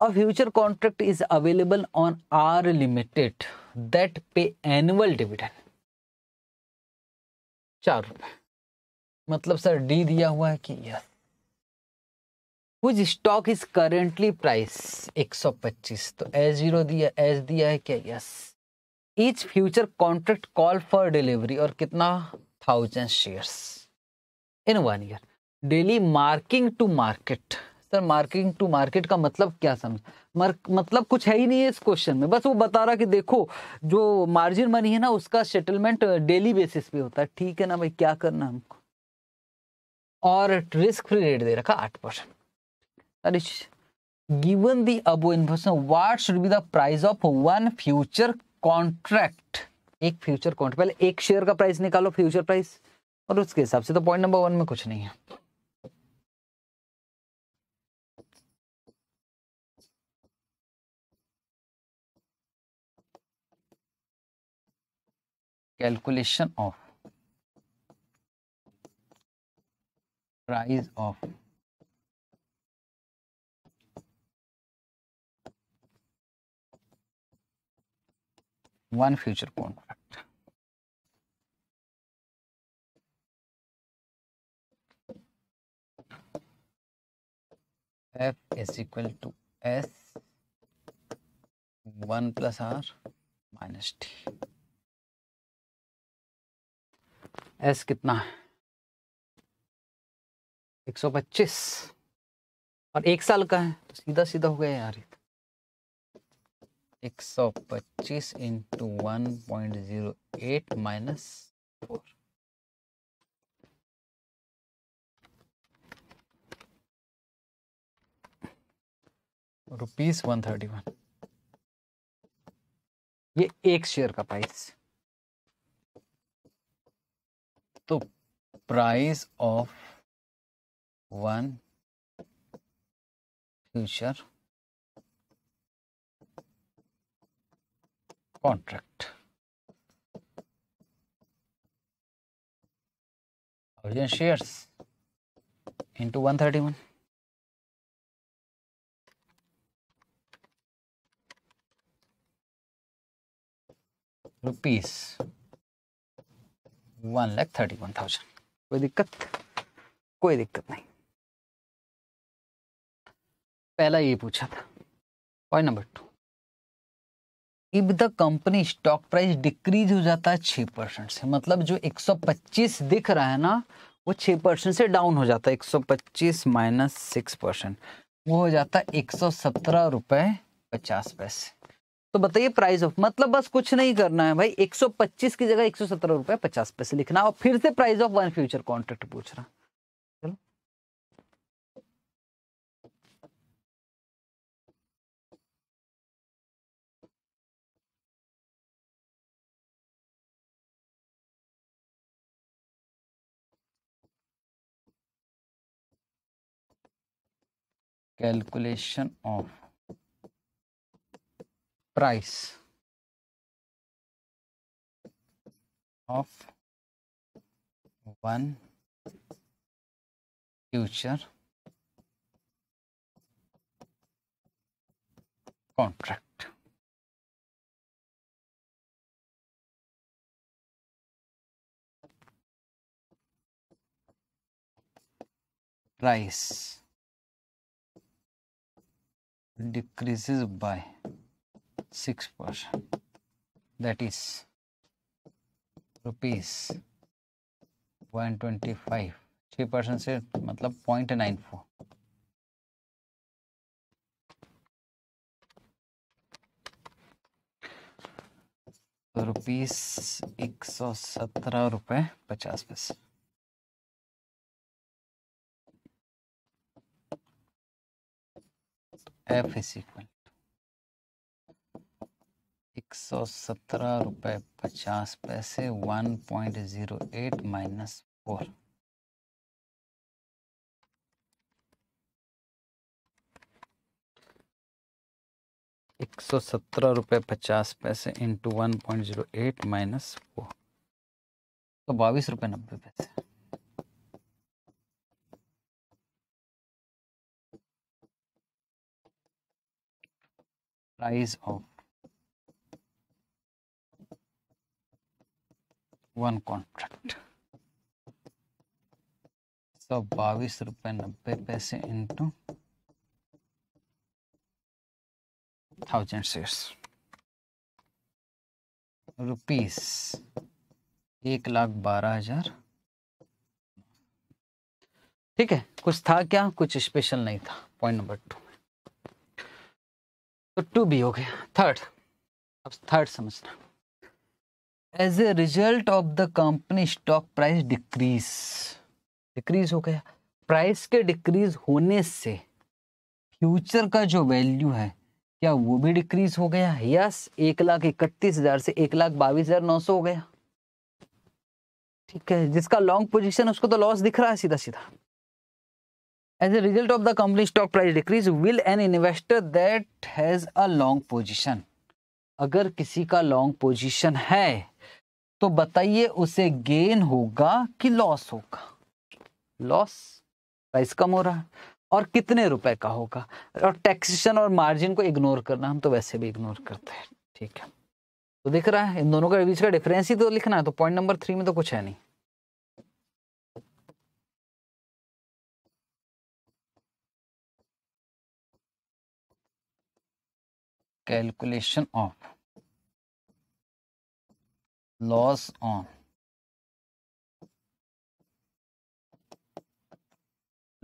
a future contract is available on R limited that pay annual dividend चार रुपए मतलब सर डी दिया हुआ है कि यस कुछ स्टॉक इज करेंटली प्राइस 125 तो एस जीरो दिया एस दिया है क्या yes each future contract call for delivery और कितना thousand shares in one year daily marking to market sir marking to market का मतलब क्या समझ मतलब कुछ है ही नहीं है इस क्वेश्चन में बस वो बता रहा कि देखो जो मार्जिन मनी है ना उसका सेटलमेंट डेली बेसिस पे होता है ठीक है ना भाई क्या करना हमको और रिस्क फ्री रेट दे रखा आठ percent given the above information what should be the price of one future contract एक फ्यूचर कॉन्ट्रैक्ट पहले एक शेयर का प्राइस निकालो फ्यूचर प्राइस और उसके हिसाब से तो पॉइंट नंबर वन में कुछ नहीं है calculation of price of one future contract. F is equal to S 1 plus R minus T. S कितना है 125 और एक साल का है तो सीधा सीधा हो गया यार तो। एक सौ पच्चीस into one point zero eight minus four rupees one thirty one ये एक शेयर का price So price of one future contract. Thousand shares into 131. rupees one lakh thirty one thousand कोई दिक्कत कोई दिक्कत नहीं पहला ये पूछा था point number two if the company stock price decreases हो जाता है छः परसेंट से मतलब जो एक सौ पच्चीस दिख रहा है ना वो 6 परसेंट से डाउन हो जाता है एक सौ पच्चीस माइनस सिक्स परसेंट वो हो जाता है एक सौ सत्रह रुपए पचास पैसे तो बताइए प्राइस ऑफ मतलब बस कुछ नहीं करना है भाई 125 की जगह एक सौ सत्रह रुपए पचास पैसे लिखना और फिर से price of one future contract पूछ रहा चलो calculation of price of one future contract. Price decreases by six that is rupees one twenty five three percent से मतलब पॉइंट नाइन फोर रुपीस एक सौ सत्रह रुपये पचास पैसे एफ इज इक्वल एक सौ सत्रह रुपये पचास पैसे one point zero eight minus four एक सौ सत्रह रुपये पचास पैसे into one point zero eight minus four तो बाईस रुपये नब्बे पैसे प्राइस ऑफ वन कॉन्ट्रैक्ट सौ बाईस रुपए नब्बे पैसे इंटू थाउजेंड शेयर्स रुपीस एक लाख बारह हजार ठीक है कुछ था क्या कुछ स्पेशल नहीं था पॉइंट नंबर टू में तो टू भी हो गया थर्ड अब थर्ड समझना as a result of the company stock price decreases decreases हो गया प्राइस के डिक्रीज होने से फ्यूचर का जो वैल्यू है क्या वो भी डिक्रीज हो गया यस एक लाख इकतीस हजार से एक लाख बाईस हजार नौ सौ हो गया ठीक है जिसका लॉन्ग पोजीशन उसको तो लॉस दिख रहा है सीधा सीधा as a result of the company stock price decreases will an investor that has a long position अगर किसी का लॉन्ग पोजिशन है तो बताइए उसे गेन होगा कि लॉस होगा लॉस प्राइस कम हो रहा है और कितने रुपए का होगा और टैक्सेशन और मार्जिन को इग्नोर करना हम तो वैसे भी इग्नोर करते हैं ठीक है तो दिख रहा है इन दोनों के बीच का डिफरेंस ही तो लिखना है तो पॉइंट नंबर थ्री में तो कुछ है नहीं calculation of loss on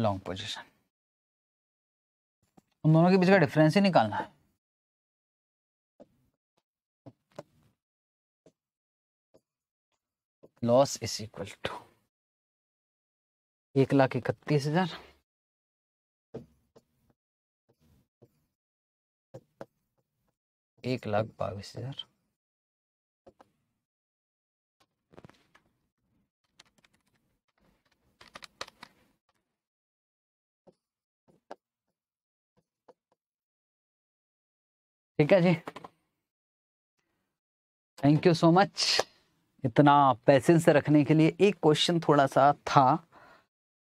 long position उन दोनों के बीच का डिफरेंस ही निकालना है लॉस इज इक्वल टू एक लाख इकतीस हजार एक लाख बाईस हजार ठीक है जी थैंक यू सो मच इतना पैसेंस रखने के लिए एक क्वेश्चन थोड़ा सा था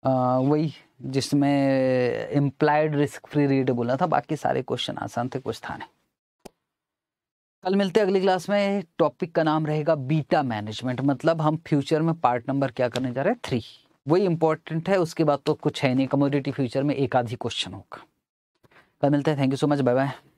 वही जिसमें इम्प्लाइड रिस्क फ्री रीड बोला था बाकी सारे क्वेश्चन आसान थे कुछ था नहीं कल मिलते हैं अगली क्लास में टॉपिक का नाम रहेगा बीटा मैनेजमेंट मतलब हम फ्यूचर में पार्ट नंबर क्या करने जा रहे हैं थ्री वही इंपॉर्टेंट है उसके बाद तो कुछ है नहीं कमोडिटी फ्यूचर में एक आधी क्वेश्चन होगा कल मिलते हैं thank you so much bye bye